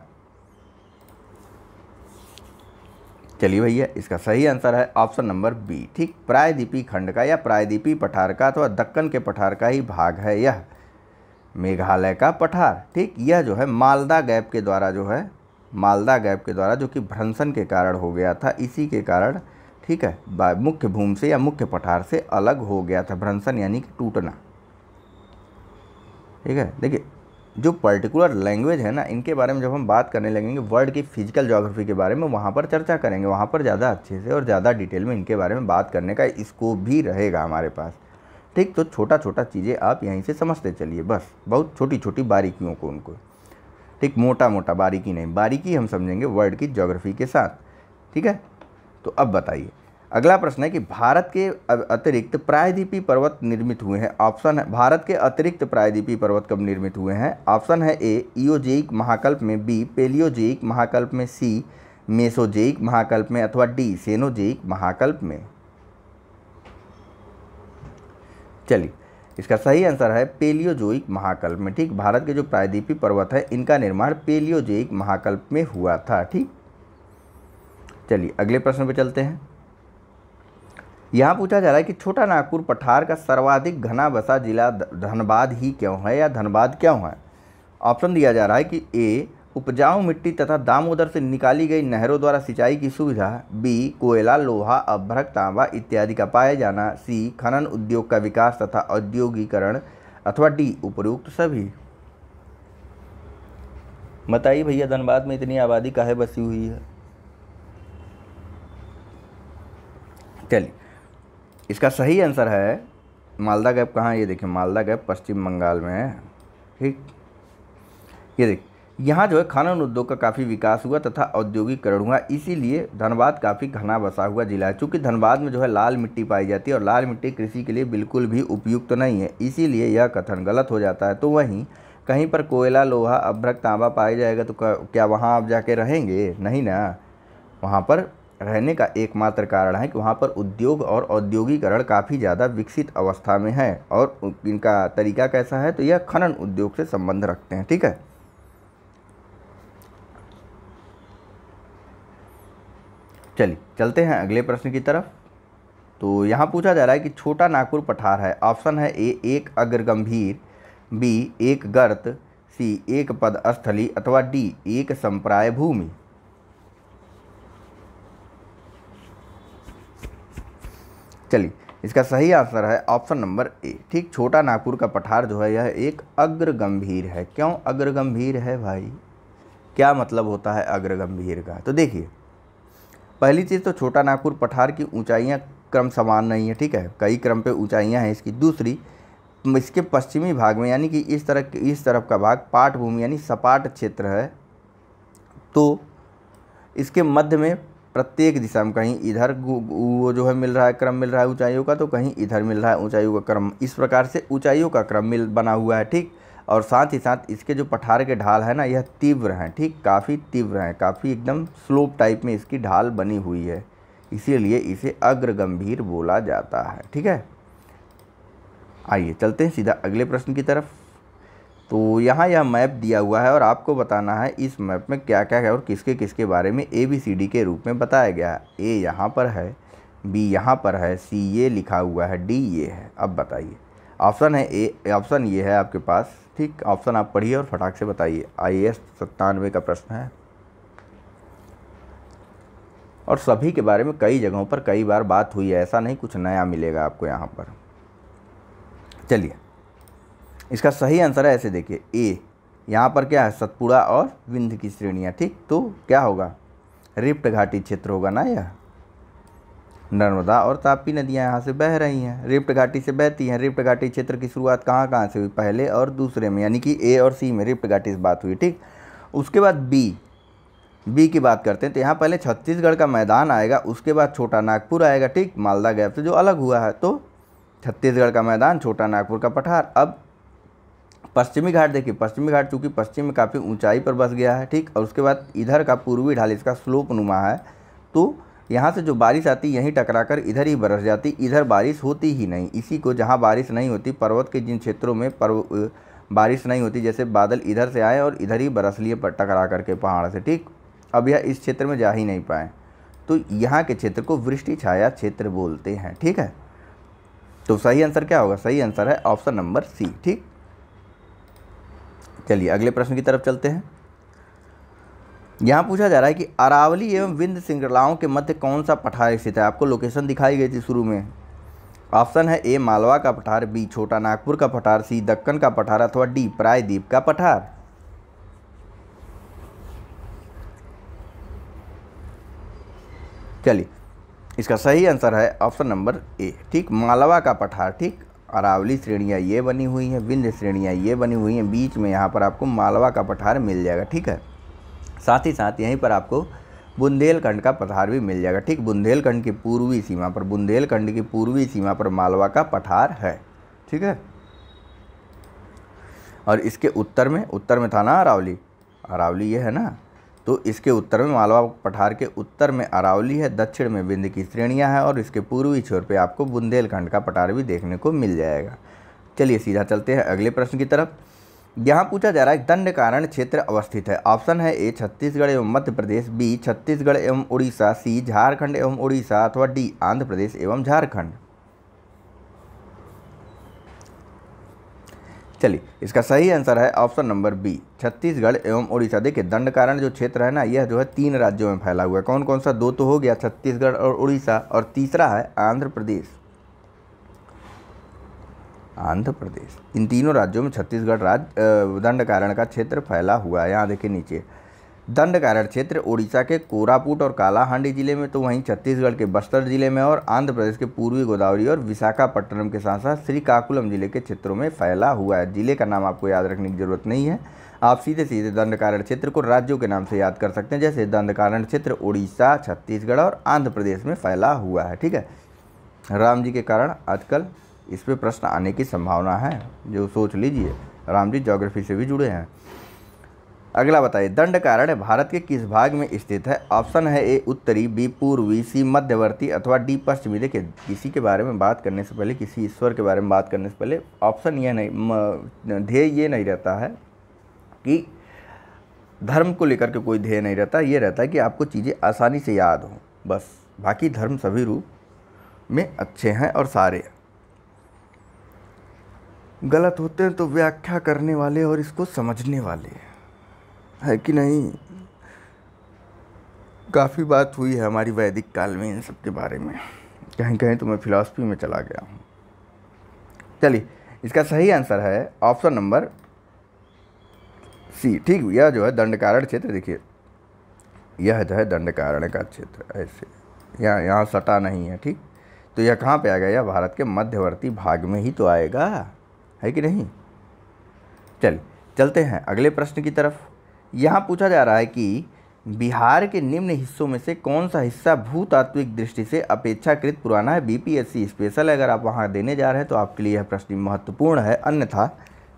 चलिए भैया इसका सही आंसर है ऑप्शन नंबर बी ठीक प्रायद्वीपी खंड का या प्रायद्वीपी पठार का अथवा दक्कन के पठार का ही भाग है यह मेघालय का पठार ठीक यह जो है मालदा गैप के द्वारा जो है मालदा गैप के द्वारा जो कि भ्रंशन के कारण हो गया था इसी के कारण ठीक है मुख्य भूमि से या मुख्य पठार से अलग हो गया था भ्रंशन यानी कि टूटना ठीक है देखिए जो पर्टिकुलर लैंग्वेज है ना इनके बारे में जब हम बात करने लगेंगे वर्ल्ड की फिजिकल जोग्राफी के बारे में वहाँ पर चर्चा करेंगे वहाँ पर ज़्यादा अच्छे से और ज़्यादा डिटेल में इनके बारे में बात करने का स्कोप भी रहेगा हमारे पास ठीक तो छोटा छोटा चीज़ें आप यहीं से समझते चलिए बस बहुत छोटी छोटी बारीकियों को उनको ठीक मोटा मोटा बारीकी नहीं बारीकी हम समझेंगे वर्ल्ड की जोग्राफी के साथ ठीक है तो अब बताइए अगला प्रश्न है कि भारत के अतिरिक्त प्रायद्वीपी पर्वत निर्मित हुए हैं ऑप्शन है भारत के अतिरिक्त प्रायद्वीपी पर्वत कब निर्मित हुए हैं ऑप्शन है ए ईओजेइक महाकल्प में बी पेलियोजेइक महाकल्प में सी मेसोजेइक महाकल्प में अथवा डी सेनोजेइक महाकल्प में चलिए इसका सही आंसर है पेलियोजोइक महाकल्प में ठीक भारत के जो प्रायद्वीपी पर्वत है इनका निर्माण पेलियोजेक महाकल्प में हुआ था ठीक चलिए अगले प्रश्न पर चलते हैं यहाँ पूछा जा रहा है कि छोटा नागपुर पठार का सर्वाधिक घना बसा जिला धनबाद ही क्यों है या धनबाद क्यों है ऑप्शन दिया जा रहा है कि ए उपजाऊ मिट्टी तथा दामोदर से निकाली गई नहरों द्वारा सिंचाई की सुविधा बी कोयला लोहा अभ्रक तांबा इत्यादि का पाया जाना सी खनन उद्योग का विकास तथा औद्योगिकरण अथवा डी उपयुक्त सभी बताइए भैया धनबाद में इतनी आबादी काहे बसी हुई है चलिए इसका सही आंसर है मालदा गैप कहाँ ये देखिए मालदा गैप पश्चिम बंगाल में है ठीक ये देख यहाँ जो है खनन उद्योग का काफ़ी विकास हुआ तथा औद्योगिकरण हुआ इसीलिए धनबाद काफ़ी घना बसा हुआ जिला है चूँकि धनबाद में जो है लाल मिट्टी पाई जाती है और लाल मिट्टी कृषि के लिए बिल्कुल भी उपयुक्त तो नहीं है इसीलिए यह कथन गलत हो जाता है तो वहीं कहीं पर कोयला लोहा अभ्रक तांबा पाया जाएगा तो क्या वहाँ आप जाके रहेंगे नहीं ना वहाँ पर रहने का एकमात्र कारण है कि वहाँ पर उद्योग और औद्योगिकरण काफ़ी ज़्यादा विकसित अवस्था में है और इनका तरीका कैसा है तो यह खनन उद्योग से संबंध रखते हैं ठीक है चलिए चलते हैं अगले प्रश्न की तरफ तो यहाँ पूछा जा रहा है कि छोटा नागपुर पठार है ऑप्शन है ए एक अग्रगंभीर बी एक गर्त सी एक पद स्थली अथवा डी एक संप्राय भूमि चलिए इसका सही आंसर है ऑप्शन नंबर ए ठीक छोटा नागपुर का पठार जो है यह एक अग्र गंभीर है क्यों अग्र गंभीर है भाई क्या मतलब होता है अग्र गंभीर का तो देखिए पहली चीज़ तो छोटा नागपुर पठार की ऊंचाइयां क्रम समान नहीं है ठीक है कई क्रम पे ऊंचाइयां हैं इसकी दूसरी इसके पश्चिमी भाग में यानी कि इस के इस तरफ का भाग पाट भूमि यानी सपाट क्षेत्र है तो इसके मध्य में प्रत्येक दिशा में कहीं इधर वो जो है मिल रहा है क्रम मिल रहा है ऊंचाइयों का तो कहीं इधर मिल रहा है ऊंचाइयों का क्रम इस प्रकार से ऊंचाइयों का क्रम मिल बना हुआ है ठीक और साथ ही साथ इसके जो पठार के ढाल है ना यह तीव्र हैं ठीक काफ़ी तीव्र हैं काफ़ी एकदम स्लोप टाइप में इसकी ढाल बनी हुई है इसीलिए इसे अग्रगंभीर बोला जाता है ठीक है आइए चलते हैं सीधा अगले प्रश्न की तरफ तो यहाँ यह मैप दिया हुआ है और आपको बताना है इस मैप में क्या क्या है और किसके किसके बारे में ए बी सी डी के रूप में बताया गया है ए यहाँ पर है बी यहाँ पर है सी ये लिखा हुआ है डी ये है अब बताइए ऑप्शन है ए ऑप्शन ये है आपके पास ठीक ऑप्शन आप पढ़िए और फटाक से बताइए आई एस सत्तानवे का प्रश्न है और सभी के बारे में कई जगहों पर कई बार बात हुई है ऐसा नहीं कुछ नया मिलेगा आपको यहाँ पर चलिए इसका सही आंसर है ऐसे देखिए ए यहाँ पर क्या है सतपुड़ा और विंध्य की श्रेणियाँ ठीक तो क्या होगा रिप्ट घाटी क्षेत्र होगा ना यह नर्मदा और तापी नदियाँ यहाँ से बह रही हैं रिप्ट घाटी से बहती हैं रिप्ट घाटी क्षेत्र की शुरुआत कहाँ कहाँ से हुई पहले और दूसरे में यानी कि ए और सी में रिप्ट घाटी से बात हुई ठीक उसके बाद बी बी की बात करते हैं तो यहाँ पहले छत्तीसगढ़ का मैदान आएगा उसके बाद छोटा नागपुर आएगा ठीक मालदा गैप से तो जो अलग हुआ है तो छत्तीसगढ़ का मैदान छोटा नागपुर का पठार अब पश्चिमी घाट देखिए पश्चिमी घाट चूँकि पश्चिम में काफ़ी ऊंचाई पर बस गया है ठीक और उसके बाद इधर का पूर्वी ढाल इसका स्लोप नुमा है तो यहाँ से जो बारिश आती यहीं टकराकर इधर ही बरस जाती इधर बारिश होती ही नहीं इसी को जहाँ बारिश नहीं होती पर्वत के जिन क्षेत्रों में पर्व बारिश नहीं होती जैसे बादल इधर से आए और इधर ही बरस लिए टकरा करके पहाड़ से ठीक अब यह इस क्षेत्र में जा ही नहीं पाए तो यहाँ के क्षेत्र को वृष्टि छाया क्षेत्र बोलते हैं ठीक है तो सही आंसर क्या होगा सही आंसर है ऑप्शन नंबर सी ठीक चलिए अगले प्रश्न की तरफ चलते हैं यहाँ पूछा जा रहा है कि अरावली एवं विंध्य श्रृंखलाओं के मध्य कौन सा पठार स्थित है आपको लोकेशन दिखाई गई थी शुरू में ऑप्शन है ए मालवा का पठार बी छोटा नागपुर का पठार सी दक्कन का पठार अथवा डी प्रायद्वीप का पठार चलिए इसका सही आंसर है ऑप्शन नंबर ए ठीक मालवा का पठार ठीक अरावली श्रेणियाँ ये बनी हुई हैं विंध्य श्रेणियाँ ये बनी हुई हैं बीच में यहाँ पर आपको मालवा का पठार मिल जाएगा ठीक है साथ ही साथ यहीं पर आपको बुंदेलखंड का पठार भी मिल जाएगा ठीक बुंदेलखंड की पूर्वी सीमा पर बुंदेलखंड की पूर्वी सीमा पर मालवा का पठार है ठीक है और इसके उत्तर में उत्तर में था ना अरावली अरावली ये है ना तो इसके उत्तर में मालवा पठार के उत्तर में अरावली है दक्षिण में बिंद की श्रेणियाँ हैं और इसके पूर्वी छोर पर आपको बुंदेलखंड का पठार भी देखने को मिल जाएगा चलिए सीधा चलते हैं अगले प्रश्न की तरफ यहाँ पूछा जा रहा है दंड कारण क्षेत्र अवस्थित है ऑप्शन है ए छत्तीसगढ़ एवं मध्य प्रदेश बी छत्तीसगढ़ एवं उड़ीसा सी झारखंड एवं उड़ीसा अथवा डी आंध्र प्रदेश एवं झारखंड चलिए इसका सही आंसर है ऑप्शन नंबर बी छत्तीसगढ़ एवं उड़ीसा देखिए दंड कारण जो क्षेत्र है ना यह जो है तीन राज्यों में फैला हुआ है कौन कौन सा दो तो हो गया छत्तीसगढ़ और उड़ीसा और तीसरा है आंध्र प्रदेश आंध्र प्रदेश इन तीनों राज्यों में छत्तीसगढ़ राज्य दंड कारण का क्षेत्र फैला हुआ है यहाँ देखिए नीचे कारण क्षेत्र ओडिशा के कोरापुट और कालाहांडी जिले में तो वहीं छत्तीसगढ़ के बस्तर जिले में और आंध्र प्रदेश के पूर्वी गोदावरी और विशाखापट्टनम के साथ साथ श्रीकाकुलम जिले के क्षेत्रों में फैला हुआ है जिले का नाम आपको याद रखने की जरूरत नहीं है आप सीधे सीधे कारण क्षेत्र को राज्यों के नाम से याद कर सकते हैं जैसे कारण क्षेत्र उड़ीसा छत्तीसगढ़ और आंध्र प्रदेश में फैला हुआ है ठीक है राम जी के कारण आजकल इस पर प्रश्न आने की संभावना है जो सोच लीजिए राम जी जोग्राफी से भी जुड़े हैं अगला बताइए दंड कारण भारत के किस भाग में स्थित है ऑप्शन है ए उत्तरी बी पूर्वी सी मध्यवर्ती अथवा डी पश्चिमी देखिए किसी के बारे में बात करने से पहले किसी ईश्वर के बारे में बात करने से पहले ऑप्शन यह नहीं ध्येय ये नहीं रहता है कि धर्म को लेकर के कोई ध्येय नहीं रहता ये रहता है कि आपको चीज़ें आसानी से याद हों बस बाकी धर्म सभी रूप में अच्छे हैं और सारे गलत होते हैं तो व्याख्या करने वाले और इसको समझने वाले हैं है कि नहीं काफ़ी बात हुई है हमारी वैदिक काल में इन सब के बारे में कहीं कहीं तो मैं फ़िलासफ़ी में चला गया हूँ चलिए इसका सही आंसर है ऑप्शन नंबर सी ठीक यह जो है दंडकारण क्षेत्र देखिए यह जो है दंडकारण का क्षेत्र ऐसे यहाँ यहाँ सटा नहीं है ठीक तो यह कहाँ पे आ गया यह भारत के मध्यवर्ती भाग में ही तो आएगा है कि नहीं चल चलते हैं अगले प्रश्न की तरफ यहाँ पूछा जा रहा है कि बिहार के निम्न हिस्सों में से कौन सा हिस्सा भूतात्विक दृष्टि से अपेक्षाकृत पुराना है बीपीएससी स्पेशल अगर आप वहाँ देने जा रहे हैं तो आपके लिए यह प्रश्न महत्वपूर्ण है अन्यथा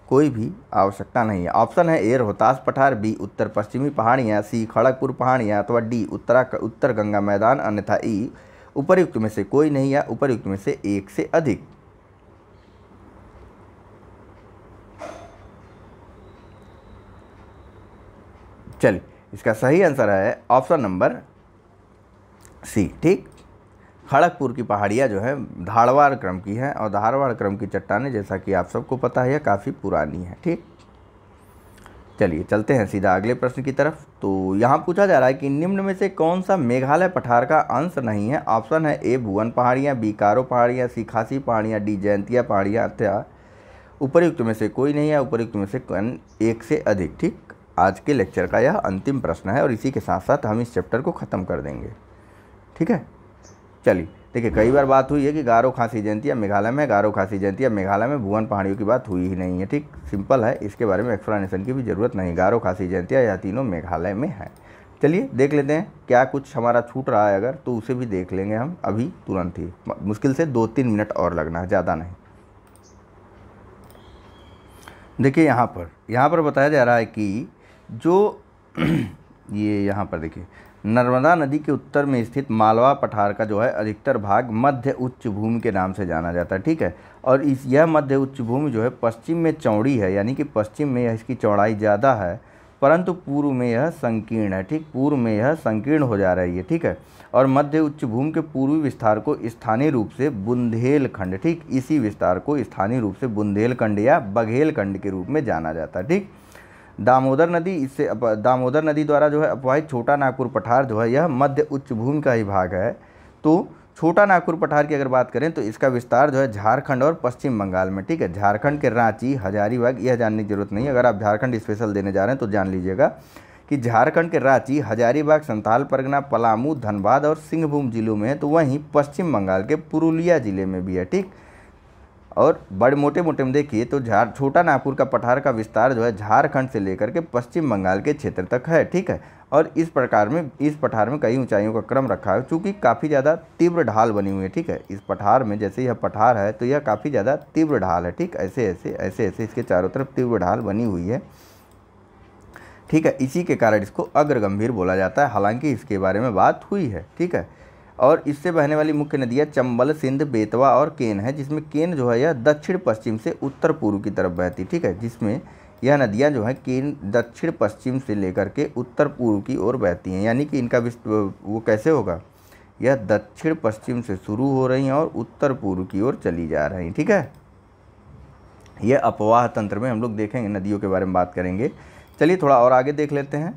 कोई भी आवश्यकता नहीं है ऑप्शन है ए रोहतास पठार बी उत्तर पश्चिमी पहाड़ियाँ सी खड़गपुर पहाड़ियाँ अथवा डी उत्तरा उत्तर गंगा मैदान अन्यथा ई उपरयुक्त में से कोई नहीं या उपरयुक्त में से एक से अधिक चलिए इसका सही आंसर है ऑप्शन नंबर सी ठीक खड़गपुर की पहाड़ियाँ जो है धारवाड़ क्रम की हैं और धारवाड़ क्रम की चट्टानें जैसा कि आप सबको पता है यह काफ़ी पुरानी है ठीक चलिए चलते हैं सीधा अगले प्रश्न की तरफ तो यहाँ पूछा जा रहा है कि निम्न में से कौन सा मेघालय पठार का अंश नहीं है ऑप्शन है ए भुवन पहाड़ियाँ बी कारो पहाड़ियाँ सी खासी पहाड़ियाँ डी जयंतिया पहाड़ियाँ अथवा उपरयुक्त में से कोई नहीं है उपयुक्त में से एक से अधिक ठीक आज के लेक्चर का यह अंतिम प्रश्न है और इसी के साथ साथ हम इस चैप्टर को ख़त्म कर देंगे ठीक है चलिए देखिए कई बार बात हुई है कि गारो खांसी जयंती मेघालय में गारो खांसी जयंती मेघालय में भुवन पहाड़ियों की बात हुई ही नहीं है ठीक सिंपल है इसके बारे में एक्सप्लेनेशन की भी ज़रूरत नहीं गारो खांसी जयंती या तीनों मेघालय में है चलिए देख लेते हैं क्या कुछ हमारा छूट रहा है अगर तो उसे भी देख लेंगे हम अभी तुरंत ही मुश्किल से दो तीन मिनट और लगना है ज़्यादा नहीं देखिए यहाँ पर यहाँ पर बताया जा रहा है कि जो ये यहाँ पर देखिए नर्मदा नदी के उत्तर में स्थित मालवा पठार का जो है अधिकतर भाग मध्य उच्च भूमि के नाम से जाना जाता है ठीक है और इस यह मध्य उच्च भूमि जो है पश्चिम में चौड़ी है यानी कि पश्चिम में यह इसकी चौड़ाई ज़्यादा है परंतु पूर्व में यह संकीर्ण है ठीक पूर्व में यह संकीर्ण हो जा रही है ठीक है और मध्य उच्च भूमि के पूर्वी विस्तार को स्थानीय रूप से बुंदेलखंड ठीक इसी विस्तार को स्थानीय रूप से बुंदेलखंड या बघेलखंड के रूप में जाना जाता है ठीक दामोदर नदी इससे दामोदर नदी द्वारा जो है अपवाहित छोटा नागपुर पठार जो है यह मध्य उच्च भूमि का ही भाग है तो छोटा नागपुर पठार की अगर बात करें तो इसका विस्तार जो है झारखंड और पश्चिम बंगाल में ठीक है झारखंड के रांची हजारीबाग यह जानने की जरूरत नहीं अगर आप झारखंड स्पेशल देने जा रहे हैं तो जान लीजिएगा कि झारखंड के रांची हजारीबाग संथाल परगना पलामू धनबाद और सिंहभूम जिलों में है तो वहीं पश्चिम बंगाल के पुरुलिया जिले में भी है ठीक और बड़े मोटे मोटे में देखिए तो झार छोटा नागपुर का पठार का विस्तार जो है झारखंड से लेकर के पश्चिम बंगाल के क्षेत्र तक है ठीक है और इस प्रकार में इस पठार में कई ऊंचाइयों का क्रम रखा है चूँकि काफ़ी ज़्यादा तीव्र ढाल बनी हुई है ठीक है इस पठार में जैसे यह पठार है तो यह काफ़ी ज़्यादा तीव्र ढाल है ठीक ऐसे ऐसे ऐसे ऐसे इसके चारों तरफ तीव्र ढाल बनी हुई है ठीक है इसी के कारण इसको अग्रगंभीर बोला जाता है हालांकि इसके बारे में बात हुई है ठीक है और इससे बहने वाली मुख्य नदियाँ चंबल सिंध बेतवा और केन है जिसमें केन जो है यह दक्षिण पश्चिम से उत्तर पूर्व की तरफ बहती ठीक है जिसमें यह नदियाँ जो हैं केन दक्षिण पश्चिम से लेकर के उत्तर पूर्व की ओर बहती हैं यानी कि इनका वो कैसे होगा यह दक्षिण पश्चिम से शुरू हो रही हैं और उत्तर पूर्व की ओर चली जा रही हैं ठीक है यह अपवाह तंत्र में हम लोग देखेंगे नदियों के बारे में बात करेंगे चलिए थोड़ा और आगे देख लेते हैं